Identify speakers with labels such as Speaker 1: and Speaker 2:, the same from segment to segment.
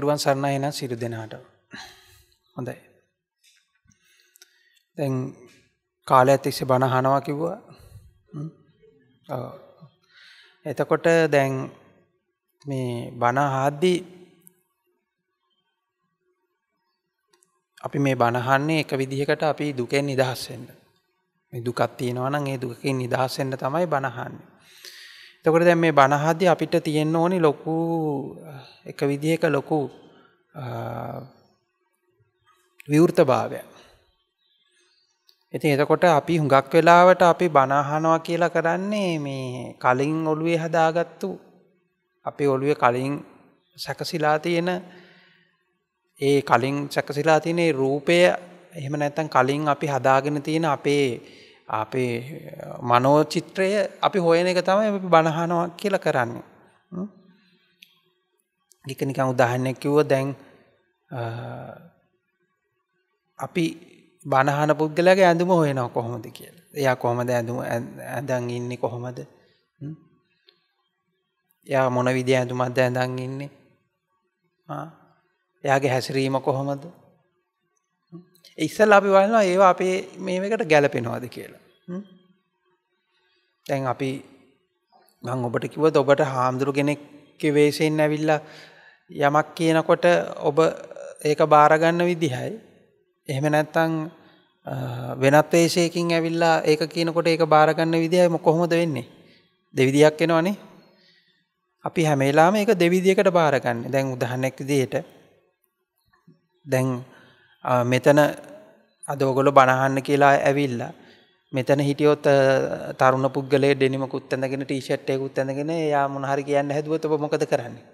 Speaker 1: තෙරුවන් සරණ එන සිරු දෙනාට හොඳයි දැන් කාලය ඇතිස්සේ බණහනවා කිව්වා එතකොට දැන් මේ බණහාද්දී අපි මේ බණහන්නේ එක විදිහකට අපි දුකෙන් නිදහස් වෙන්න. මේ දුකක් තියෙනවා නම් ඒ දුකකින් නිදහස් වෙන්න තමයි බණහන්නේ. තකොට දැන් මේ බණහද්දි අපිට තියෙන්න ඕනි ලොකු එක විදිහක ලොකු විවෘත භාවය. ඉතින් එතකොට අපි හුඟක් වෙලාවට අපි බණහනවා කියලා කරන්නේ මේ කලින් ඔළුවේ හදාගත්තු අපි ඔළුවේ කලින් සැකසිලා තියෙන ඒ කලින් සැකසිලා තියෙන රූපය එහෙම නැත්තම් කලින් අපි හදාගෙන තියෙන අපේ අපේ මනෝචිත්‍රය අපි හොයන එක තමයි අපි බණහනවා කියල කරන්නේ. එක නිකං උදාහන්නයක් කිව්ව දැන් අපි බණහන පුද්ගලගේ ඇඳුම හොයනව කොහොමද කියල එයා කොහොමද ඇඳුම ඇඳන් ඉන්න කොහොමද යා මොන විදි ඇඳුමත් ඇඳන් ඉන්නේ එයාගේ හැසිරීම කොහොමද ඉස්සල් අපි වලනවා ඒවා අපේ මේකට ගැලපෙනවාද කියලා. තැන් අපි මං ඔබට කිවත් ඔබට හාමුදුරු කෙනෙක් වේශයෙන් ඇවිල්ලා යමක් කියනකොට ඔබ ඒක බාරගන්න විදිහයි. එහෙම නැත්තං වෙනත් වේශයකින් ඇවිල්ලා ඒක කියනකොට ඒක බාරගන්න විදිහයම කොහොමද වෙන්නේ. දෙවිදියක් එෙනවානේ අපි හැමේලාම ඒක දෙවිදිකට බාරගන්න දැන් උදහනෙක් දිට දැන් මෙතන අද ඔගොල බණහන්න කියලා ඇවිල්ල මෙතන හිටියොත් තරුණ පුද්ගලේ ඩෙනිමකුත් ඇඳගෙන ටීෂට්යකුත් ඇඳගෙන යා මොනහරි කියන්න හැදුවත් ඔබ මොකද කරන්නේ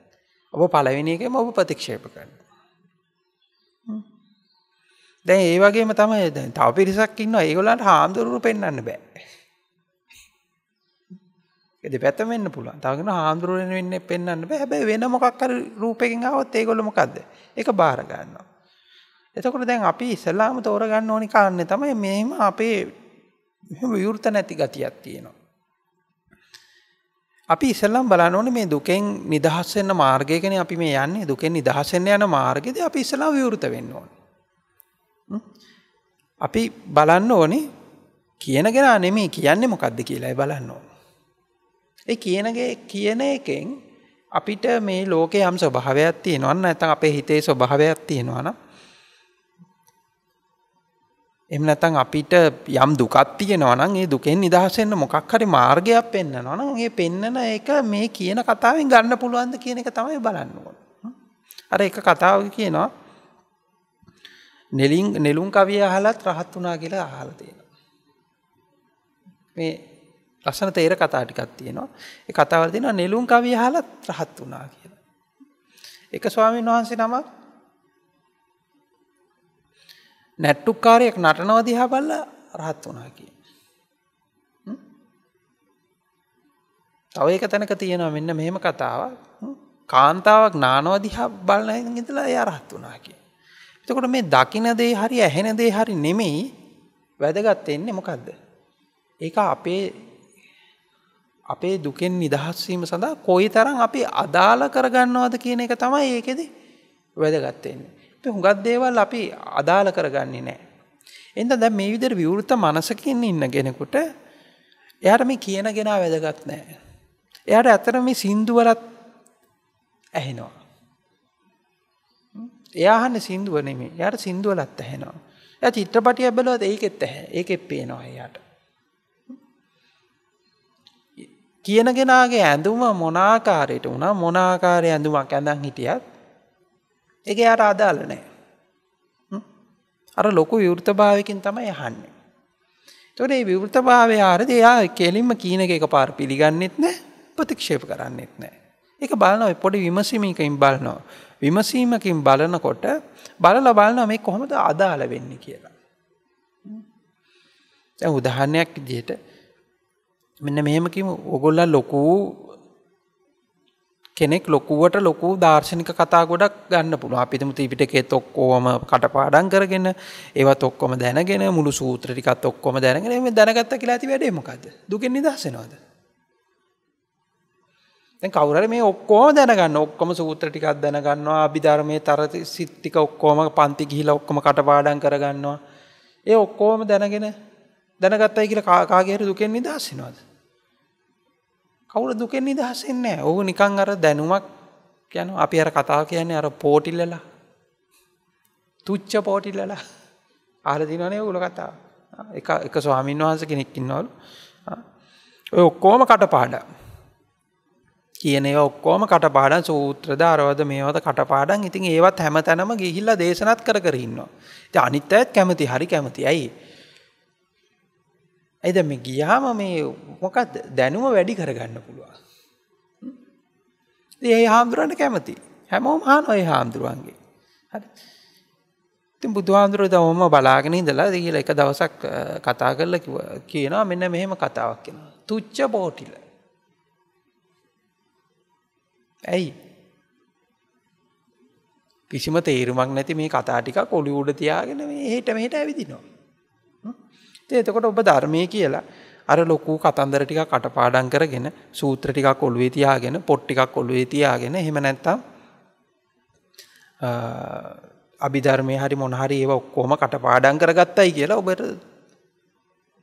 Speaker 1: ඔබ පලවිනිකම ඔබ ප්‍රතික්ෂේප කරන්න දැ ඒවගේම තමයි තව පිරිසක් ඉන්න ඒගොලන්ට හාමුදුරුරු පෙන්න්න බෑ එද පැත්තම වෙන්න පුළුවන් තගෙන හාමුදුරුවෙන් වෙන්න පෙන්න්න බැ හැබැ වෙන මොකක්කර රූපයකින් අවත් ඒගොලමකක්ද එක බාරගන්නවා එතකොට දැන් අපි ඉස්ලාම තෝරගන්න ඕනි කාන්නේ තමයි මෙහෙම අපේ විවෘත නැති ගතියක් තියෙනවා. අපි ඉස්ලාම් බලන්න ඕනේ මේ දුකෙන් නිදහස් වෙන්න මාර්ගය කියන්නේ අපි මේ යන්නේ දුකෙන් නිදහස් වෙන්න යන මාර්ගෙදී අපි ඉස්ලාම් විවෘත වෙන්න ඕනේ. අපි බලන්න ඕනේ කියන කෙනා නෙමෙයි කියන්නේ මොකද්ද කියලායි බලන්න ඕනේ. ඒ කියනගේ කියන එකෙන් අපිට මේ ලෝකේ යම් ස්වභාවයක් තියෙනවා නම් නැත්නම් අපේ හිතේ ස්වභාවයක් තියෙනවා නම් එම නැතන් අපිට යම් දුකක් තියෙනවා නම් ඒ දුකෙන් නිදහස් වෙන්න මොකක් හරි මාර්ගයක් පෙන්නනවා නම් ඒ පෙන්නන එක මේ කියන කතාවෙන් ගන්න පුළුවන්ද කියන එක තමයි බලන්න ඕන. අර එක කතාවක කියනවා නෙලින් නෙළුම් කවිය අහලත් රහත් වුණා කියලා අහලා තියෙනවා. මේ ලස්සන තේර කතා ටිකක් තියෙනවා. ඒ කතාවල තියෙනවා නෙළුම් කවිය අහලත් රහත් වුණා කියලා. එක ස්වාමීන් වහන්සේ නමක් නැට්ටුක්කාරයෙක් නටනව දිහා බල්ලා රහත් වුණා කිය. තව එක තැනක තියෙනවා මෙන්න මෙහෙම කතාව කාන්තාවක් නානව දිහා බලන ඉඳලා එයා රහත් වුණා කිය. එතකොට මේ දකින දේ හරි ඇහෙන දේ හරි නෙමෙයි වැදගත් වෙන්නේ මොකද්ද? ඒක අපේ අපේ දුකෙන් නිදහස් වීම සඳහා කොයිතරම් අපි අදාළ කරගන්නවද කියන එක තමයි ඒකෙදි වැදගත් වෙන්නේ. හුඟක් දේවල් අපි අදාළ කරගන්නේ නැහැ. එතන දැන් මේ විදිහට විවෘත මනසකින් ඉන්න කෙනෙකුට එයාට මේ කියන කෙනා වැදගත් නැහැ. එයාට ඇත්තට මේ සින්දුවලත් ඇහෙනවා. එයා අහන්නේ සින්දුව නෙමෙයි. එයාට සින්දුවලත් ඇහෙනවා. එයා චිත්‍රපටියක් බැලුවත් ඒකෙත් ඇහැ. ඒකෙත් පේනවා එයාට. කියන කෙනාගේ ඇඳුම මොන ආකාරයට වුණා මොන ආකාරයේ ඇඳුමක් ඇඳන් හිටියත් එක යාට අදාළ නෑ. අර ලොකු විවෘතභාවකින් තමයි යහන්නේ. තොට ඒ විවෘතභාවය ආරද එයා කෙලින්ම කීන එක පාර පිළිගන්නෙත් නෑ ප්‍රතික්ෂේප කරන්නෙත් නෑ. එක බලනව පොඩි විමසීමකින් බලනවා. විමසීමකින් බලනකොට බලල බලන මේ කොහොමද අදාළ වෙන්න කියලා. උදාහරණයක් විදිහට මෙන්න මෙහෙම කිමු ඔගොල්ලෝ ලොකු කෙනෙක් ලොකුවට ලොකු දර්ශනික කතා ගොඩක් ගන්න පුළුව අපිතම තිපිටකෙත් ඔක්කෝම කටපාඩන් කරගෙන ඒවත් ඔක්කොම දැනගෙන මුළු සූත්‍රටිකත් ඔක්කොම දැනගෙන මේ දැනගත්ත කියලා ඇති වැඩේමකද දුකෙන් නිදහසෙනවාද කවුර මේ ඔක්කෝම දැනගන්න ඔක්කොම සූත්‍රටිකක් දැනගන්නවා අභිධර්මය තර සිත්තික ඔක්කෝම පන්ති ගිහිල ඔක්කොම කටපාඩන් කරගන්නවා ඒ ඔක්කෝම දැනගෙන දැනගත්තයි කියලා කාකාගේර දුකෙන් නිදහසෙනවාද කවුරු දුකෙන් නිදහසෙන්නේ ඔහු නිකං අර දැනුමක් යන අපි අර කතා කියන්නේ අර පෝටිල්ලලා තුච්ච පෝටිල්ලලා අහල දිනනේ උල කතා එක එක ස්වාමීන් වහන්ස කෙනෙක් ඉන්නවලු ඔය ඔක්කෝම කටපාඩ කියන ඔක්කෝම කටපාඩන් සූත්‍රද අරවද මේවද කටපාඩන් ඉතින් ඒවත් හැම තැනම ගිහිල්ල දේශනත් කර කරඉන්නවා. අනිත් ඇත් කැමති හරි කැමති ඇයි ඇයිද මේ ගියාම මේ මොකක්ද දැනුම වැඩි කරගන්න පුළුවන්. ඒ හාමුදුරන්ට කැමති. හැමෝම ආනොයි හාමුදුරුවන්ගේ. හරි. ඉතින් බුදුහාමුදුරුවෝ තවම බලාගෙන ඉඳලා කියලා එක දවසක් කතා කරලා කියනවා මෙන්න මෙහෙම කතාවක් කියනවා. තුච්ච බෝටිල. ඇයි? කිසිම තේරුමක් නැති මේ කතා ටිකක් ඔළුව උඩ තියාගෙන මේ එහෙට මෙහෙට ඇවිදිනවා. එතකොට ඔබ ධර්මය කියලා අර ලොකු කතන්දර ටික කටපාඩම් කරගෙන සූත්‍ර ටිකක් ඔළුවේ තියාගෙන පොත් ටිකක් ඔළුවේ තියාගෙන එහෙම නැත්තම් අභිධර්මයේ හරි මොන හරි ඒවා ඔක්කොම කටපාඩම් කරගත්තයි කියලා ඔබට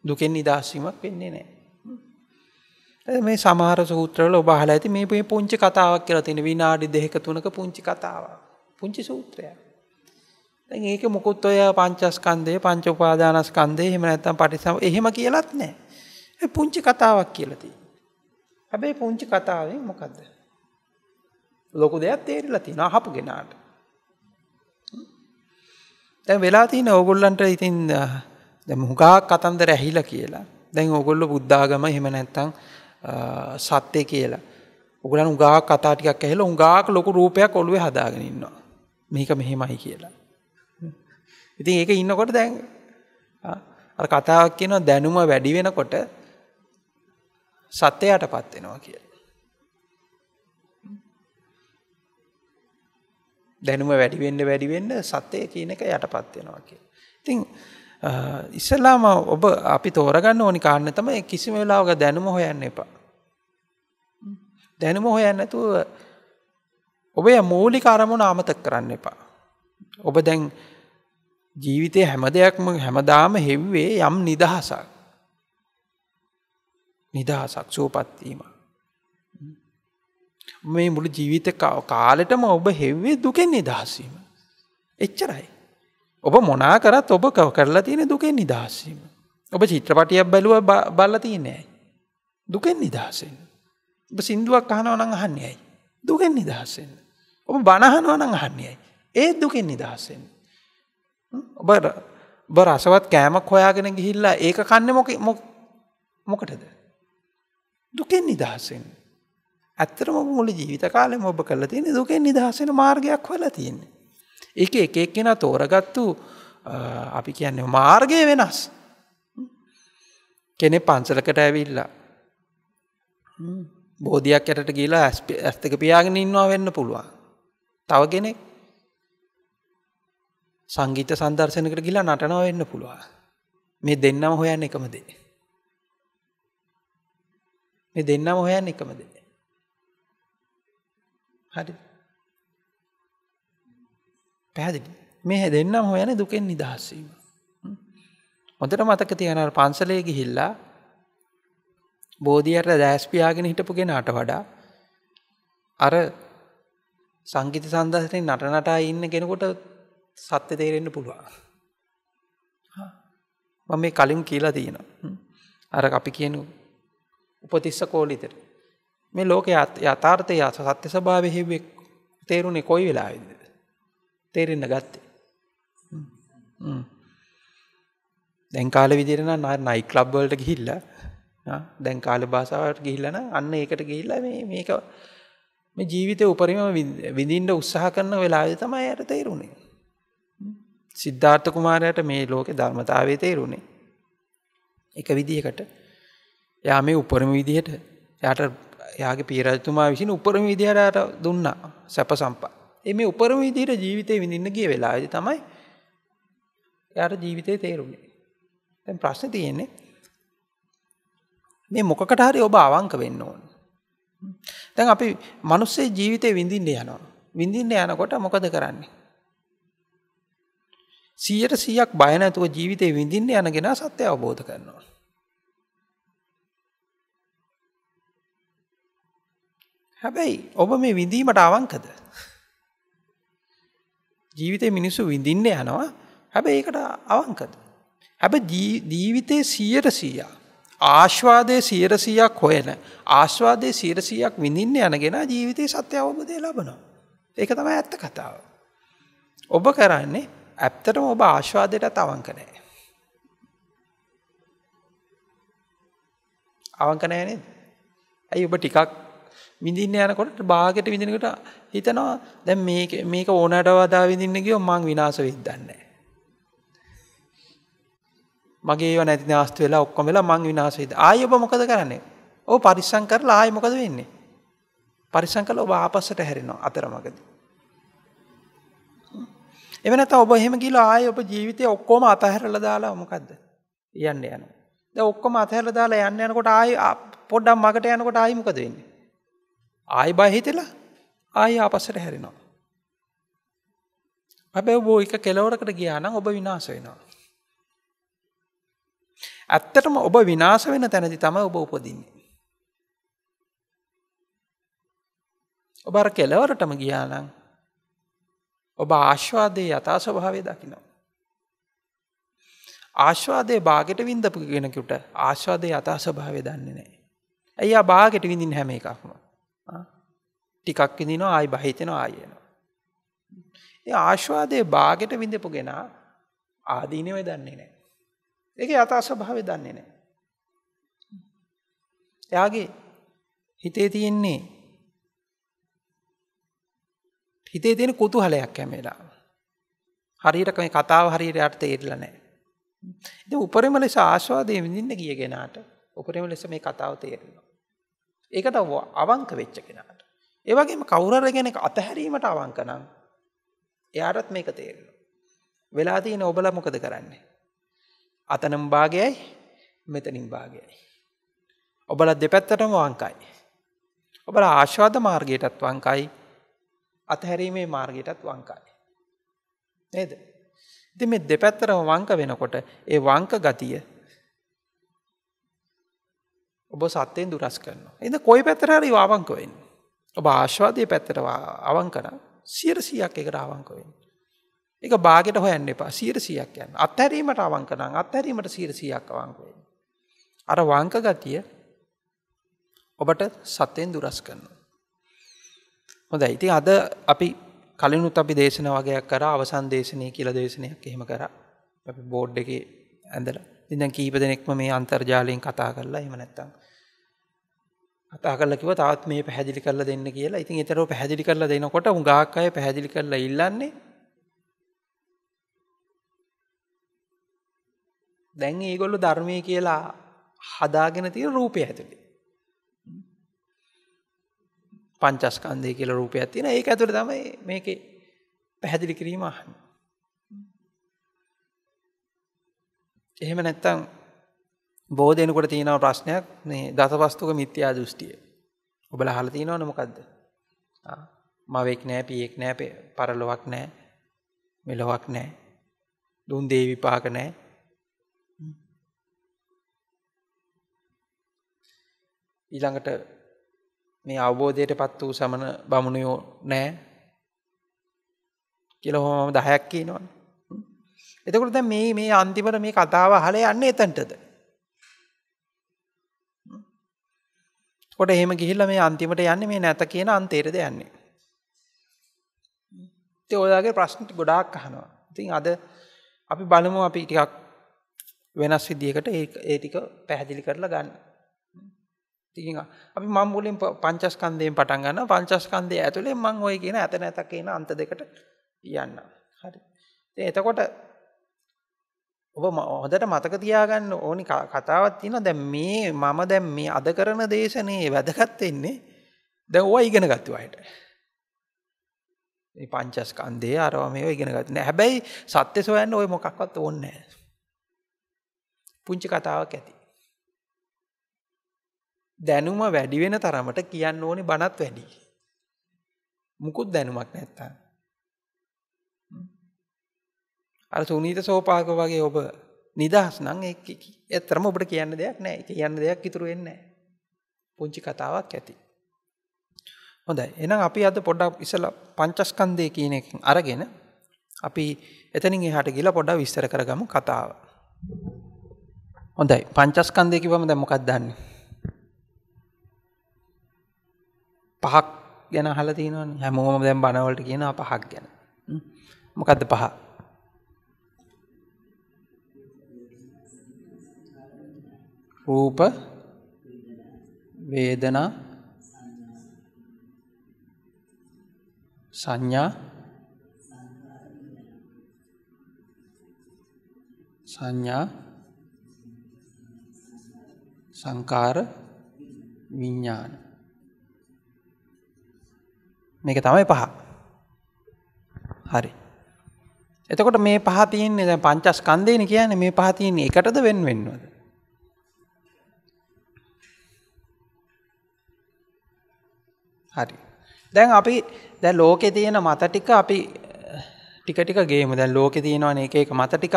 Speaker 1: දුකෙන් නිදහසීමක් වෙන්නේ නැහැ. මේ සමහර සූත්‍රවල ඔබ අහලා ඇති මේ පුංචි කතාවක් කියලා තියෙන විනාඩි දෙකක තුනක පුංචි කතාවක්. පුංචි සූත්‍රයක්. දැන් ඒක මොකොත් ඔය පංචස්කන්ධය පංච උපාදානස්කන්ධය එහෙම නැත්නම් පටිසම එහෙම කියලාත් නැහැ. ඒ පුංචි කතාවක් කියලා තියෙනවා. හැබැයි පුංචි කතාවෙන් මොකද්ද? ලොකු දෙයක් තේරිලා තියෙනවා අහපු කෙනාට. දැන් වෙලා තියෙන ඕගොල්ලන්ට ඉතින් දැන් හුඟක් කතන්දර ඇහිලා කියලා. දැන් ඕගොල්ලෝ බුද්ධාගම එහෙම නැත්නම් සත්‍ය කියලා. ඔගොල්ලන් හුඟක් කතා ටිකක් ඇහිලා හුඟක් ලොකු රූපයක් ඔළුවේ හදාගෙන ඉන්නවා. මේක මෙහෙමයි කියලා. ඉතින් ඒක ඉන්නකොට දැන් අර කතාවක් කියනවා දැනුම වැඩි වෙනකොට සත්‍යයටපත් වෙනවා කියලා. දැනුම වැඩි වෙන්න වැඩි වෙන්න සත්‍ය කියන එක යටපත් වෙනවා කියලා. ඉතින් ඉස්සලාම ඔබ අපි තෝරගන්න ඕනි කාරණේ තමයි කිසිම වෙලාවක දැනුම හොයන්න එපා. දැනුම හොයන්න නැතුව ඔබේ මූලික අරමුණ අමතක කරන්න එපා. ඔබ දැන් ජීවිතය හැම දෙයක්ම හැමදාම හෙව්වේ යම් නිදහසක්. නිදහසක් සෝපත්වීම. මේ මුළු ජීවිත කාලෙටම ඔබ හෙව්වේ දුකෙන් නිදහසීම. එච්චරයි. ඔබ මොනා කරත් ඔබ කව කරලා තියෙන දුකෙන් නිදහසීම. ඔබ චිත්‍රපටියක් බැලුව බල්ල තියන්නේ ඇයි. දුකෙන් නිදහසෙන්. ඔබ සින්දුවක් අහනවනං අහන්නේ ඇයි. දුකෙන් නිදහසෙන්. ඔබ බණහනවනං අහන්නේ ඇයි. ඒත් දුකෙන් නිදහසෙන්. ඔබ ඔබ රසවත් කෑමක් හොයාගෙන ගිහිල්ලා ඒක කන්නේ මොක මොකටද? දුකෙන් නිදහස් වෙන්න. ඇත්තටම මුළු ජීවිත කාලෙම ඔබ කරලා තියෙන දුකෙන් නිදහස් වෙන මාර්ගයක් හොයලා තියෙන්නේ. ඒක එක එක්කෙනා තෝරගත්තු අපි කියන්නේ මාර්ගය වෙනස්. කෙනෙ පන්සලකට ඇවිල්ලා බෝධියක් යටට ගිහිලා ඇස් දෙක පියාගෙන ඉන්නවා වෙන්න පුළුවන්. තව කෙනෙක් සංගීත සන්දර්ශනකට ගිලා නටනවා වෙන්න පුළුවන්. මේ දෙන්නම හොයන්න එකම දේ. මේ දෙන්නම හොයන්න එකම දේ. හරි. පැහැදිලි. මේ දෙන්නම හොයන්නේ දුකෙන් නිදහස් වීම. හොඳට මතක තියාගන්න පන්සලේ ගිහිල්ලා බෝධියට දැස් පියාගෙන හිටපු කෙනාට වඩා අර සංගීත සන්දර්ශනේ නට නටා ඉන්න කෙනෙකුට සත්‍ය තේරෙන්න්න පුළුවන්. මම මේ කලින් කියලා තියෙන. අර අපි කියන උපතිස්ස කෝලිතර. මේ ලෝක යථාර්ථය අස සත්‍ය සභාව හෙවෙක් තේරුණේ කොයි වෙලාද. තේරෙන්න්න ගත්තේ. දැන්කාල විදිරෙන නයි කලබ්වලට ගිහිල්ල දැන් කාල භාසාාවට ගිහිල්ලන අන්න ඒකට ගිහිල්ල මේක මේ ජීවිතය උපරිම විඳින්ට උත්සාහ කරන වෙලාද තමයි ඇයට තේරුණේ සිද්ධාර්ථ කුමාරයට මේ ලෝක ධර්මතාවේ තේරුණේ. එක විදිහකට යා මේ උපරම විදිහට යට යාගේ පීරජතුමා විසින් උපරම විදිහට දුන්නා සැප සම්පා. එ මේ උපරම විදිහට ජීවිතය විඳින්න ගිය වෙලාද තමයි යාට ජීවිතය තේරුණේ. තැන් ප්‍රශ්න තියෙන්නේ මේ මොකකට හරි ඔබ අවංක වෙන්න ඕන. දැන් අපි මනුස්සේ ජීවිතය විඳින්න යනවා. විඳින්න යනකොට මොකද කරන්නේ 100ට 100ක් බය නැතුව ජීවිතේ විඳින්න යනගෙන සත්‍ය අවබෝධ කරනවා. හැබැයි ඔබ මේ විඳීමට අවංකද? ජීවිතේ මිනිස්සු විඳින්න යනවා. හැබැයි ඒකට අවංකද? හැබැයි ජීවිතේ 100ට 100ක් ආස්වාදයේ 100ට 100ක් හොයන ආස්වාදයේ 100ට 100ක් විඳින්න යනගෙන ජීවිතේ සත්‍ය අවබෝධය ලබනවා. ඒක තමයි ඇත්ත කතාව. ඔබ කරන්නේ ඇත්තටම ඔබ ආශ්වාදයට තවංක නෑ. අවංක නෑ නේද? ඇයි ඔබ ටිකක් විඳින්න යනකොට භාගයට විඳිනකොට හිතනවා දැන් මේක මේක ඕනට වඩා විඳින්න ගියොත් මං විනාශ වෙයිද දන්නේ මගේ ඒවා නැති නාස්ති වෙලා ඔක්කොම වෙලා මං විනාශ වෙයිද? ආයෙ ඔබ මොකද කරන්නේ? ඔව් පරිස්සම් කරලා ආයෙ මොකද වෙන්නේ? පරිස්සම් කළා ඔබ ආපස්සට හැරෙනවා අතරමඟදී. එව නැත්නම් ඔබ එහෙම ගිහලා ආයේ ඔබ ජීවිතේ ඔක්කොම අතහැරලා දාලා මොකද්ද? යන්න යනවා. දැන් ඔක්කොම අතහැරලා දාලා යන්න යනකොට ආයේ පොඩ්ඩක් මගට යනකොට ආයි මොකද වෙන්නේ? ආයි බය හිතෙලා ආයි ආපස්සට හැරෙනවා. හැබැයි ඔබ එක කෙලවරකට ගියා නම් ඔබ විනාශ වෙනවා. ඇත්තටම ඔබ විනාශ වෙන තැනදී තමයි ඔබ උපදින්නේ. ඔබ අර කෙලවරටම ගියා නම් ඔබ ආශ්වාදය යථා ස්වභාවය දකිනවා. ආශ්වාදය බාගෙට වින්දපු කෙනකුට ආශ්වාදය යථා ස්වභාවය දන්නේ නෑ. ඇයි බාගෙට විඳින් හැම එකක්ම. ටිකක් විඳිනවා ආයි බහිතෙනවා ආයනවා. ඒ ආශ්වාදය බාගෙට විඳපු ගෙන ආදීනව දන්නේ නෑ. ඒක යථා ස්වභාවය දන්නේ නෑ. එයාගේ හිතේ තියෙන්නේ හිතේ තියෙන කුතුහලයක් කැමේලා. හරියට මේ කතාව හරියට යට තේරිලා නැහැ. ඉතින් උපරිම ලෙස ආස්වාදයේ විඳින්න ගිය කෙනාට උපරිම ලෙස මේ කතාව තේරෙනවා. ඒකට අවංක වෙච්ච කෙනාට. ඒ වගේම කවුරු හරි කෙනෙක් අතහැරීමට අවංක නම් එයාටත් මේක තේරෙනවා. වෙලා තියෙන ඔබලා මොකද කරන්නේ? අතනම් භාගයයි මෙතනින් භාගයයි. ඔබලා දෙපැත්තටම වංකයි. ඔබලා ආශාද මාර්ගයටත් වංකයි අතහැරීමේ මාර්ගයටත් වංකායි. නේද? ඉතින් මේ දෙපැත්තරම වංක වෙනකොට ඒ වංක ගතිය ඔබ සත්‍යයෙන් දුරස් කරනවා. ඉතින් කොයි පැත්තට හරි වංක වෙන්නේ. ඔබ ආශාවදී පැත්තට අවංක නම් 100%ක් එකට අවංක වෙන්න. ඒක භාගයට හොයන්න එපා. 100%ක් යන්න. අත්හැරීමට අවංක නම් අත්හැරීමට 100%ක් අවංක වෙන්න. අර වංක ගතිය ඔබට සත්‍යයෙන් දුරස් කරනවා. හොඳයි ඉති අද අපි කලිනුත් අපි දේශන වගේයක් කර අවසන් දේශනය කියල දේශනයක් එහෙම කර අපි බෝඩ් එක ඇඳල ඉඳන් කීප දෙනෙක්ම මේ අන්තර්ජාලයෙන් කතා කරලා එම නැත්තං කතා කරලකිව තාත් මේ පැහැදිලි කරලා දෙන්න කියලා ඉතින් එතරෝ පැහැදිලි කරලා දෙනකොට උගාක් අය පැහැදිලි කරලා ඉල්ලන්නේ දැන් ඒගොල්ලු ධර්මය කියලා හදාගෙන තිය රූපය ඇතුළේ පංචස්කන්දය කියල රූපයක් තියෙන ඒක ඇතුළ තමයි මේක පැහැදිලි කිරීම අහන්. එහෙම නැත්තං බෝධයනකොට තියෙනව ප්‍රශ්නයක් මේ දසවස්තුක මිත්‍යා දෘෂ්ටිය. ඔබල හල තියෙනව නොමකක්ද. මවෙක් නෑ පියෙක් නෑ පරලොවක් නෑ මෙලොවක් නෑ දුන් දේවි පාක නෑ ඊළඟට මේ අවබෝධයට පත් වූ සමන බමුණයෝ නෑ කියලා හොම දහයක් කියනවන. එතකොට දැන් මේ මේ අන්තිමට මේ කතාව අහලා යන්නේ එතනටද? කොට එහෙම ගිහිල්ලා මේ අන්තිමට යන්නේ මේ නැත කියන අන්තයටද යන්නේ. ඉතින් ඔයාලගේ ප්‍රශ්න ගොඩාක් අහනවා. ඉතින් අද අපි බලමු අපි ටිකක් වෙනස් විදිහකට ඒ ටික පැහැදිලි කරලා ගන්න. ඉතින් අපි මම මුලින් පංචස්කන්ධයෙන් පටන් ගන්නවා. පංචස්කන්ධය ඇතුලේ මම ওই කියන ඇත නැත කියන අන්ත දෙකට යන්න. හරි. ඉතින් එතකොට ඔබ හොඳට මතක තියාගන්න ඕනි කතාවක් තියෙනවා. දැන් මේ මම දැන් මේ අද කරන දේශනේ වැදගත් වෙන්නේ දැන් ඕවා ඉගෙන ගත්තා අයට. මේ පංචස්කන්ධය අරව මේව ඉගෙන ගත්තා නෑ. හැබැයි සත්‍ය සොයන්න ওই මොකක්වත් ඕනේ නෑ. පුංචි කතාවක් ඇති. දැනුම වැඩි වෙන තරමට කියන්න ඕනි බණත් වැඩි. මුකුත් දැනුමක් නැත්තා. අර සුනීත සෝපාක වගේ ඔබ නිදහස් නං එතරම ඔබට කියන්න දෙයක් නෑ කියන්න දෙයක් ඉතුරු වෙන්න. පුංචි කතාවක් ඇති. හොඳයි එනම් අපි අද පොඩක් ඉසල පංචස්කන්දය කියන එකින් අරගෙන අපි එතනින් එහට ගිල පොඩා විස්තර කරගම කතාව. හොඳයි පංචස්කන්දයකි වම දැමොකක් දන්නේ. පහක් ගැන හල තියනවන හැමෝම දැම් බනවලට කියනවා පහක් ගැන මොකක්ද පහ රූප වේදනා සංඥා සංඥා සංකාර විඤ්ඥාන මේක තමයි පහ. හරි. එතකොට මේ පහ තියෙන්නේ දැන් පංචස්කන්ධයනේ කියන්නේ මේ පහ තියෙන්නේ එකටද වෙන වෙනවද? හරි. දැන් අපි දැන් ලෝකේ තියෙන මත ටික අපි ටික ටික ගේමු. දැන් ලෝකේ තියෙනවනේ එක එක මත ටික.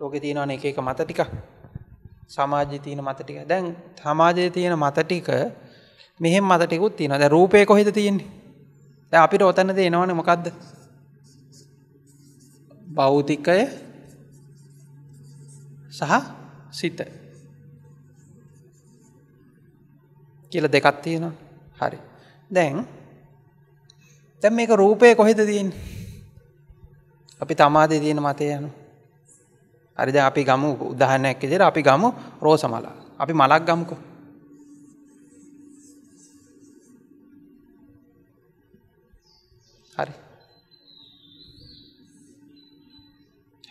Speaker 1: ලෝකේ තියෙනවනේ එක එක මත ටික. සමාජය තියෙන මත ටික දැන් සමාජය තියෙන මත ටික මෙහෙම මත ටිකුත් තියෙන ද රූපය කොහෙද තියෙන්නේ දැන් අපිට ඔතන දෙනවනේ මොකද්ද භෞතිකය සහ සිත කියලා දෙකක් තියෙනවා හරි දැන් දැන් මේක රූපය කොහෙද තියෙන්නේ අපි තමාදේ තියෙන මතය යනවා හරිද අපි ගමු උදාහරණයක් විදිහට අපි ගමු රෝස මල. අපි මලක් ගමුකෝ. හරි.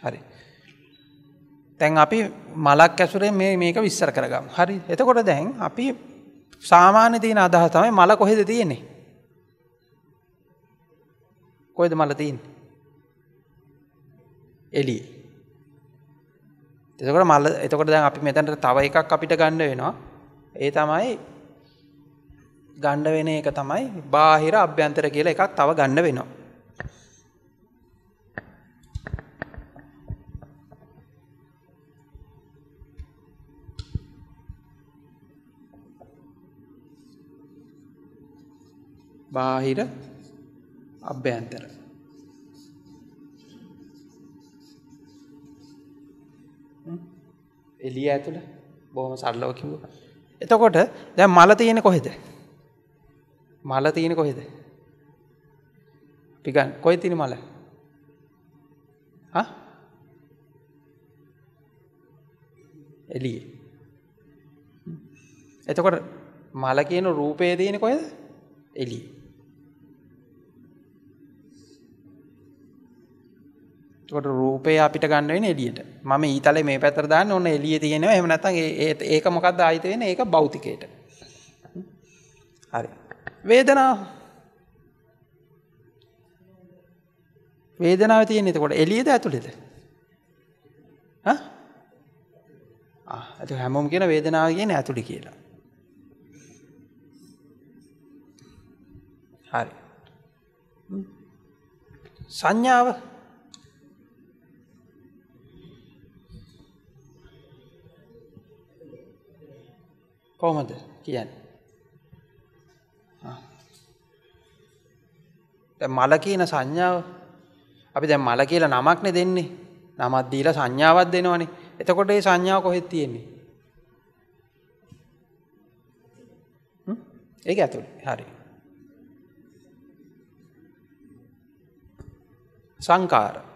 Speaker 1: හරි. දැන් අපි මලක් ඇසුරේ මේ මේක විස්තර කරගමු. හරි. එතකොට දැන් අපි සාමාන්‍ය තියෙන අදහස තමයි මල කොහෙද තියෙන්නේ? කොහෙද මල තියෙන්නේ? එළියේ. එතකට මල්ල එතකොට දැන් අපි මෙතැන්ට තව එකක් අපිට ගණ්ඩ වෙනවා ඒ තමයි ගණ්ඩ වෙන එක තමයි බාහිර අභ්‍යන්තර කියලා එකක් තව ගණ්ඩ වෙනවා බාහිර අභ්‍යන්තර එලිය ඇතුළ බොහොම සරලව කිව්ව. එතකොට දැ මල තියෙන කොහෙද. මල තියෙන කොහෙද. පිගන් කොයි තින මල එලිය. එතකොට මල කියන රූපය තියෙන කොයද එලිය. එතකොට රූපය අපිට ගන්න වෙන එළියට. මම ඊතලේ මේ පැත්තට දාන්න ඕන එළියේ තියෙනවා. එහෙම නැත්නම් ඒක මොකද්ද ආයිත වෙන්නේ? ඒක භෞතිකයට. හරි. වේදනාව. වේදනාව තියෙන්නේ එතකොට එළියේද ඇතුළේද? හා? ආ, ඒක හැමෝම කියන වේදනාව කියන්නේ ඇතුළේ කියලා. හරි. සංඥාව කොහොමද කියන්නේ? දැන් මල කියන සංඥාව අපි දැන් මල කියලා නමක්නේ දෙන්නේ. නමක් දීලා සංඥාවක් දෙනවනේ. එතකොට ඒ සංඥාව කොහෙද තියෙන්නේ? ඒක ඇතුලේ. හරි. සංකාරා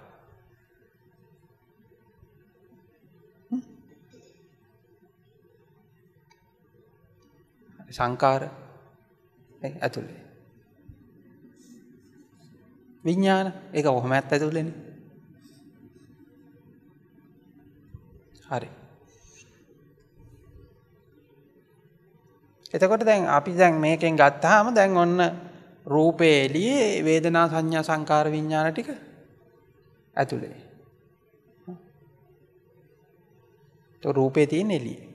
Speaker 1: සංකාර ඇතුළේ. විඤ්ඥාන එක ඔහොම ඇත් ඇතුළෙන. හරි. එතකොට දැන් අපි දැන් මේකෙන් ගත්තාම දැන් ඔන්න රූපේලියේ වේදනා සංඥා සංකාර විඤ්ඥාන ටික ඇතුළේ. රූපේ තියෙන් එලියේ.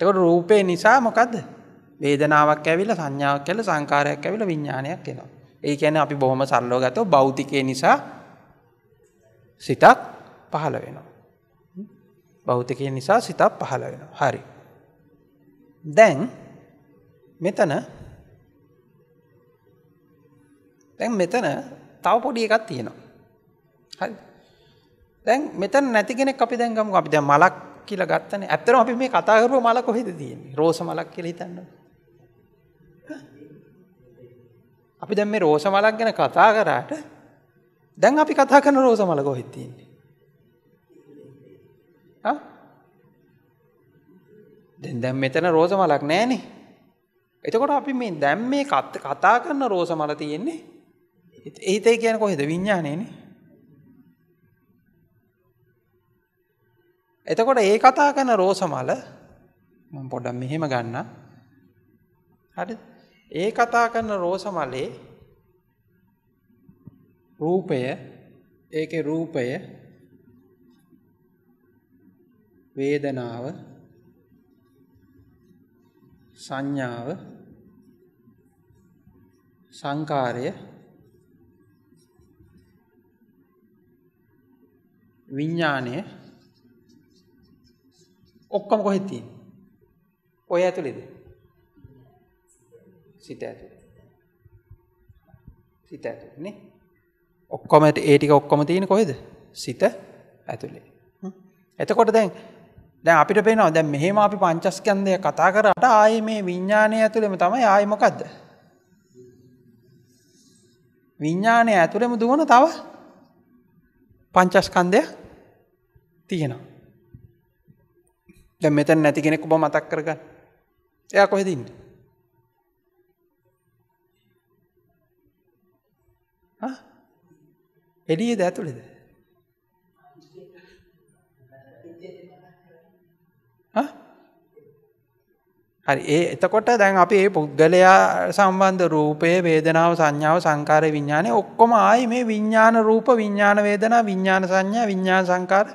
Speaker 1: එතකොට රූපේ නිසා මොකද්ද? වේදනාවක් ඇවිල්ලා සංඥාවක් ඇවිල්ලා සංකාරයක් ඇවිල්ලා විඥානයක් එනවා. ඒ කියන්නේ අපි බොහොම සරලව ගත්තොත් භෞතිකේ නිසා සිතක් පහළ වෙනවා. භෞතිකය නිසා සිතක් පහළ වෙනවා. හරි. දැන් මෙතන දැන් මෙතන තව පොඩි එකක් තියෙනවා. හරි. දැන් මෙතන නැති කෙනෙක් අපි දැන් ගමු අපි දැන් මලක් කියලා ගත්තනේ ඇත්තටම අපි මේ කතා කරපුව මල කොහෙද තියෙන්නේ? රෝස මලක් කියලා හිතන්නකො. අපි දැන් මේ රෝස මලක් ගැන කතා කරාට දැන් අපි කතා කරන රෝස මල කොහෙද තියෙන්නේ? ආ? දැන් දැන් මෙතන රෝස මලක් නැහනේ. එතකොට අපි මේ දැන් මේ කතා කරන රෝස මල තියෙන්නේ හිතේ කියන්නේ කොහෙද? විඥානේනේ. එතකොට ඒ කතා කරන රෝසමල මම පොඩ්ඩක් මෙහෙම ගන්න. හරිද? ඒ කතා කරන රෝසමලේ රූපය ඒකේ රූපය වේදනාව සංඥාව සංකාරය විඥානය ඔක්කොම කොහෙද තියෙන්නේ? ඔය ඇතුළේද? සිත ඇතුළේ. සිත ඇතුළේ නේ? ඔක්කොම ඒ ටික ඔක්කොම තියෙන්නේ කොහෙද? සිත ඇතුළේ. එතකොට දැන් දැන් අපිට පේනවා දැන් මෙහෙම අපි පංචස්කන්ධය කතා කරාට ආයේ මේ විඥානය ඇතුළේම තමයි ආයේ මොකද්ද? විඥානය ඇතුළේම දුවන තව පංචස්කන්ධය තියෙනවා. දැ මෙතැන් නැති කෙනෙක් ඔබ මතක් කරගන්න එයා කොහෙදන්න. එඩිය ද ඇතුළෙද හ? හරි ඒ එතකොට දැන් අපි ඒ පුද්ගලයා සම්බන්ධ රූපය වේදනාව සංඥාව සංකාර විඥානය ඔක්කොම ආයි මේ විඥාන රූප විඥාන වේදනා විඥාන සංඥා විඥාන සංකාර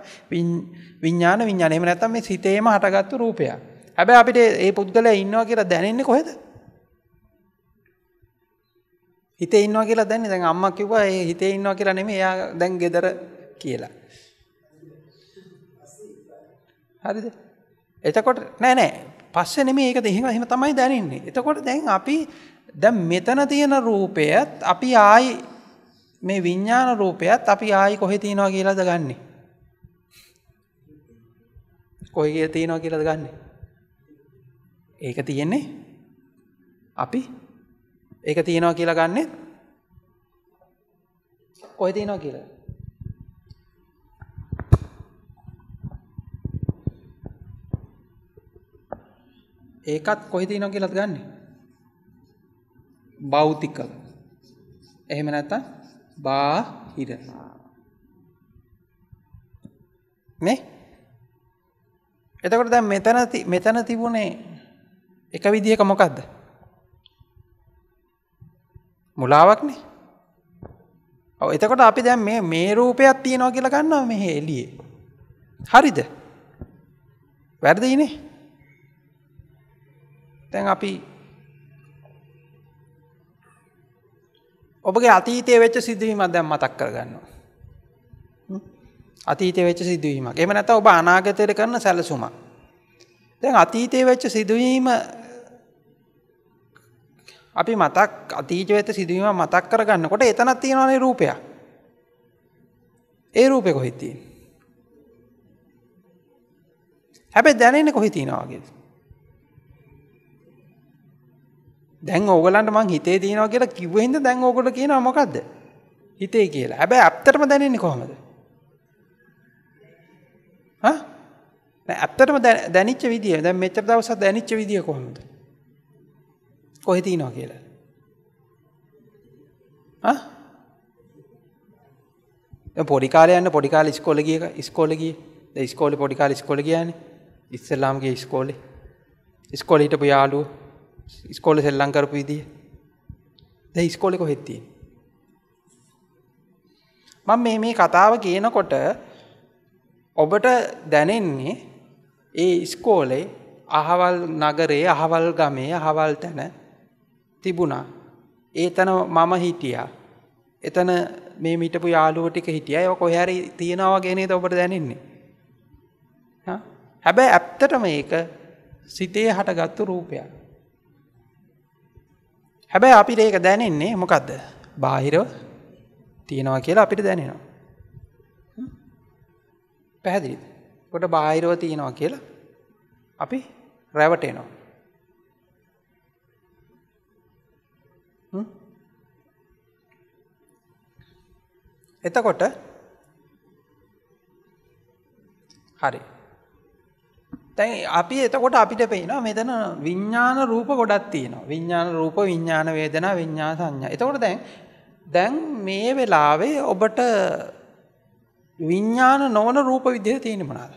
Speaker 1: විඥාන විඥාන එහෙම නැත්නම් මේ සිතේම හටගත්තු රූපයක්. හැබැයි අපිට ඒ පුද්ගලයා ඉන්නවා කියලා දැනෙන්නේ කොහෙද? හිතේ ඉන්නවා කියලා දැනන්නේ දැන් අම්මා කිව්වා ඒ හිතේ ඉන්නවා කියලා නෙමෙයි එයා දැන් ගෙදර කියලා. හරිද? එතකොට නෑ නෑ පස්සේ නෙමෙයි ඒක දෙහිම එහෙම තමයි දැනෙන්නේ. එතකොට දැන් අපි දැන් මෙතන තියෙන රූපයත් අපි ආයි මේ විඤ්ඤාණ රූපයත් අපි ආයි කොහෙ තියනවා කියලාද ගන්නෙ? කොහේ තියනවා කියලාද ගන්නෙ? ඒක තියෙන්නේ අපි ඒක තියනවා කියලා ගන්නෙ කොහෙ තියනවා කියලා? ඒකත් කොහෙද ඉනෝ කියලත් ගන්න බෞතිකල එහෙම නැත බාහිර මේ එතකොට දැන් මෙතන මෙතන තිබුණේ එක විදිහක මොකක්ද මුලාවක්නේ ඔව් එතකොට අපි දැන් මේ මේ රූපයක් තියෙනවා කියලා ගන්නවා මෙහි එළියේ හරිද වැරදිනේ දැන් අපි ඔබගේ අතීතය වෙච්ච සිදුවීමක් දැම් මතක් කරගන්නවා. අතීතය වෙච්ච සිදුවීමක් එම නැත ඔබ අනාගතයට කරන සැලසුමක්. දැන් අතීතය වෙච්ච සිදුවීම අපි මතක් අතීජවෙත සිදුවීම මතක් කරගන්නකොට එතනත් තියෙනවානේ රූපය ඒ රූපය කොහිතිී හැබැ දැනෙන කොහිතිනවාගේද දැන් ඕගලන්ට මං හිතේ තියෙනවා කියලා කිව්ව හින්දා දැන් ඕගොල්ලෝ කියනවා මොකද්ද? හිතේ කියලා. හැබැයි ඇත්තටම දැනෙන්නේ කොහමද? හා? ඇත්තටම දැනෙච්ච විදිය දැන් මෙච්චර දවසක් දැනෙච්ච විදිය කොහමද? කොහෙ තියෙනවා කියලා? හා? දැන් පොඩි කාලේ යන්න පොඩි කාලේ ඉස්කෝලේ ගිය ඉස්කෝලේ ගියේ. දැන් ඉස්කෝලේ පොඩි කාලේ ඉස්කෝලේ ගියානේ. ඉස්සෙල්ලාම ගියේ ඉස්කෝලේ. ඉස්කෝලේ හිටපු යාළුවෝ ඉස්කෝල සෙල්ලං කරපු විදිහ දැන් ඉස්කෝලේ කොහෙද තියෙන්නේ මම මේ මේ කතාව කියනකොට ඔබට දැනෙන්නේ ඒ ඉස්කෝලේ අහවල් නගරේ අහවල් ගමේ අහවල් තැන තිබුණා ඒ තැන මම හිටියා එතන මේ මිටපු යාළුව ටික හිටියයි ඔක කොහරි තියෙනවා වගේ නේද ඔබට දැනෙන්නේ හැබැයි ඇත්තටම ඒක සිතේ හටගත්තු රූපයක් හැබැයි අපිට ඒක දැනෙන්නේ මොකක්ද බාහිරව තියෙනවා කියලා අපිට දැනෙනවා. පැහැදිලිද? කොට බාහිරව තියෙනවා කියලා අපි රැවටෙනවා. එතකොට හරි දැන් අපි එතකොට අපිට පේනවා මෙතන විඥාන රූප ගොඩක් තියෙනවා. විඥාන රූප, විඥාන වේදනා, විඥාන සංඥා. එතකොට දැන් දැන් මේ වෙලාවේ ඔබට විඥාන නොවන රූප විදිහ තියෙන මොනවාද?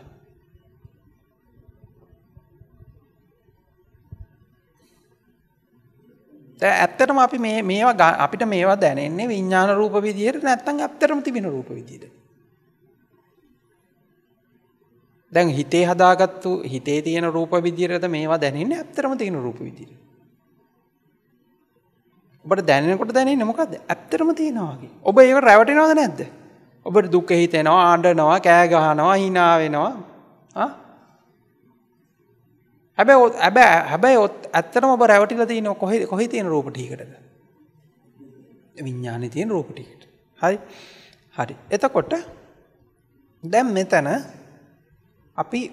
Speaker 1: දැන් ඇත්තටම අපි මේ මේවා අපිට මේවා දැනෙන්නේ විඥාන රූප විදිහට නැත්නම් ඇත්තටම තිබෙන රූප විදිහට. දැන් හිතේ හදාගත්තු හිතේ තියෙන රූප විදිරට මේවා දැනන්නේ ඇත්තරම තියෙන රූප විදිර. ඔබට දැනකොට දැනන්නේ මොකද ඇත්තරම තියෙනවාගේ ඔබ ඒක රැවටෙනවද නැද්ද. ඔබට දුක හිතෙනවා ආණ්ඩනවා කෑගහනවා හිනාවෙනවා හැබැ ඔත් ඇබැ හැබැයි ඔත් ඇත්තරම ඔබ රැවටිල තියන කොහෙ කොහි තියෙන රූපටිකටද විඤ්ඥාන තියෙන රූපටිකට හරි හරි එතකොට දැම් මෙතැන අපි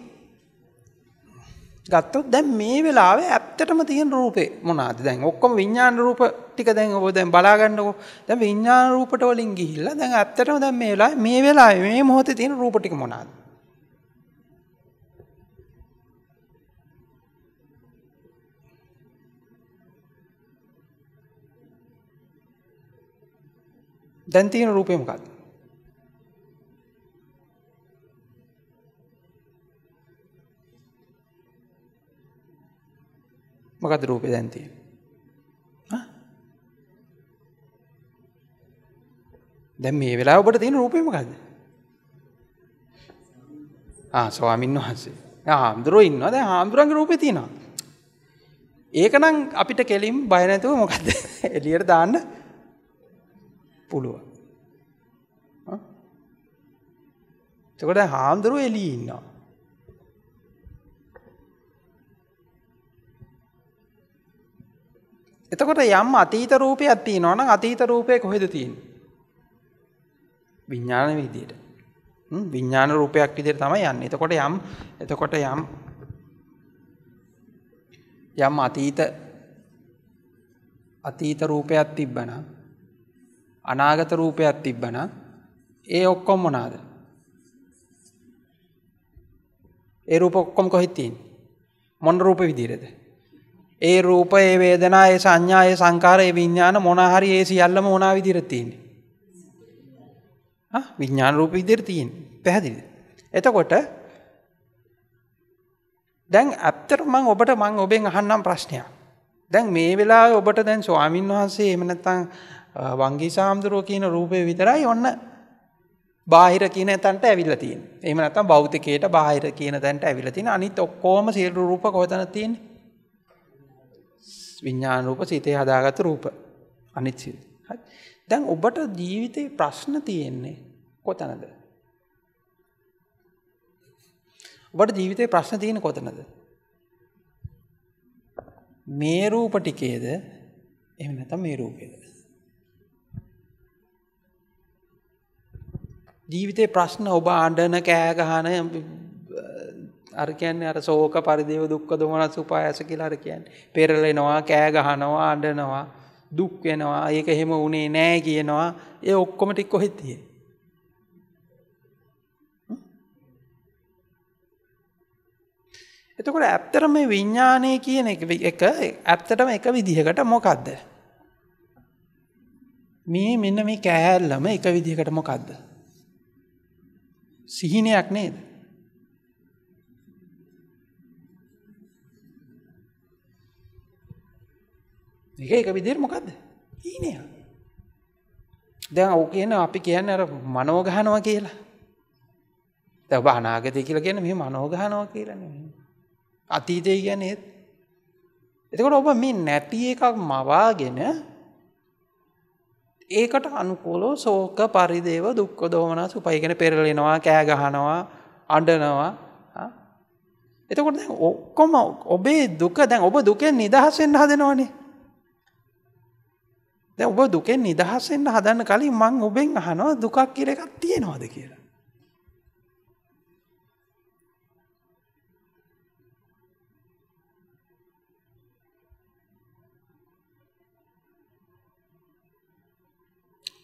Speaker 1: ගත්තොත් දැන් මේ වෙලාවේ ඇත්තටම තියෙන රූපේ මොනවාද දැන් ඔක්කොම විඥාන රූප ටික දැන් ඔබ දැන් බලා ගන්නකො දැන් විඥාන රූපට වලින් ගිහිල්ලා දැන් ඇත්තටම දැන් මේ වෙලාවේ මේ වෙලාවේ මේ මොහොතේ තියෙන රූප ටික මොනවාද දැන් තියෙන රූපේ මොකක්ද මොකද රූපය දැන්තිය දැම් මේ වෙලා ඔබට තියෙන රූපයමකක්ද ස්වාමින් වහන්සේ හාමුදුරුව ඉන්නවා ද හාමුදුරන්ගේ රූපය තියෙනවා ඒකනම් අපිට කෙලින් බයනැතුව මොකක්ද එලියට දාන්න පුළුව තකොට හාමුදුරුව එලී ඉන්නවා එතකොට යම් අතීත රූපයක් තියෙනවා නම් අතීත රූපය කොහෙද තියෙන්නේ? විඥාන විදියට. විඥාන රූපයක් විදියට තමයි යන්නේ. එතකොට යම් එතකොට යම් යම් අතීත අතීත රූපයක් තිබ්බනම් අනාගත රූපයක් තිබ්බනම් ඒ ඔක්කොම මොනවාද? ඒ රූප ඔක්කොම කොහෙද තියෙන්නේ? මොන රූප විදියටද? ඒ රූප ඒ වේදනා ඒ සංඥා ඒ සංකාර ඒ විඥාන මොන හරි ඒ සියල්ලම මොන විදිහට තියෙන්නේ? ආ විඥාන රූප විදිහට තියෙන්නේ. පැහැදිලිද? එතකොට දැන් ඇත්තට මම ඔබට මම ඔබෙන් අහන්නම් ප්‍රශ්නයක්. දැන් මේ වෙලාවේ ඔබට දැන් ස්වාමින් වහන්සේ එහෙම නැත්නම් වංගී සාම්දරෝ කියන රූපේ විතරයි ඔන්න බාහිර කියන තැනට ඇවිල්ලා තියෙන්නේ. එහෙම නැත්නම් භෞතිකයට බාහිර කියන තැනට ඇවිල්ලා තියෙන අනිත් ඔක්කොම සියලු රූප කොහෙතන තියෙන්නේ? විඤ්ඤාණ රූප සිතේ හදාගත්ත රූප. අනිත් සිල්. හරි. දැන් ඔබට ජීවිතේ ප්‍රශ්න තියෙන්නේ කොතනද? ඔබට ජීවිතේ ප්‍රශ්න තියෙන්නේ කොතනද? මේ රූප ටිකේද එහෙම නැත්නම් මේ රූපේද? ජීවිතේ ප්‍රශ්න ඔබ අඬන කෑ ගහන අර කියන්නේ අර සෝක පරිදේව දුක්ඛ දොමනස් උපායස කියලා අර කියන්නේ පෙරලෙනවා කෑ ගහනවා අඬනවා දුක් වෙනවා ඒක එහෙම වුණේ නෑ කියනවා ඒ ඔක්කොම ටික කොහෙද තියෙන්නේ එතකොට ඇත්තටම මේ විඥානය කියන එක එක ඇත්තටම එක විදිහකට මොකද්ද මේ මෙන්න මේ කෑල්ලම එක විදිහකට මොකද්ද සිහිනයක් නේද ඒක එක විදිහට මොකද්ද? හීනය. දැන් ඔව් කියන අපි කියන්නේ අර මනෝ ගහනවා කියලා. දැන් ඔබ අනාගතය කියලා කියන්නේ මෙහෙම මනෝ ගහනවා කියලා නෙමෙයි. අතීතය කියන්නේ ඒත්. එතකොට ඔබ මේ නැති එකක් මවාගෙන ඒකට අනුකූලව ශෝක පරිදේව දුක්ඛ දෝමන සුපයි කියන පෙරලෙනවා කෑ ගහනවා අඬනවා එතකොට දැන් ඔක්කොම ඔබේ දුක දැන් ඔබ දුකෙන් නිදහස් වෙන්න හදනවනේ දැන් ඔබ දුකෙන් නිදහස් වෙන්න හදන්න කලින් මං ඔබෙන් අහනවා දුකක් කියලා එකක් තියෙනවද කියලා.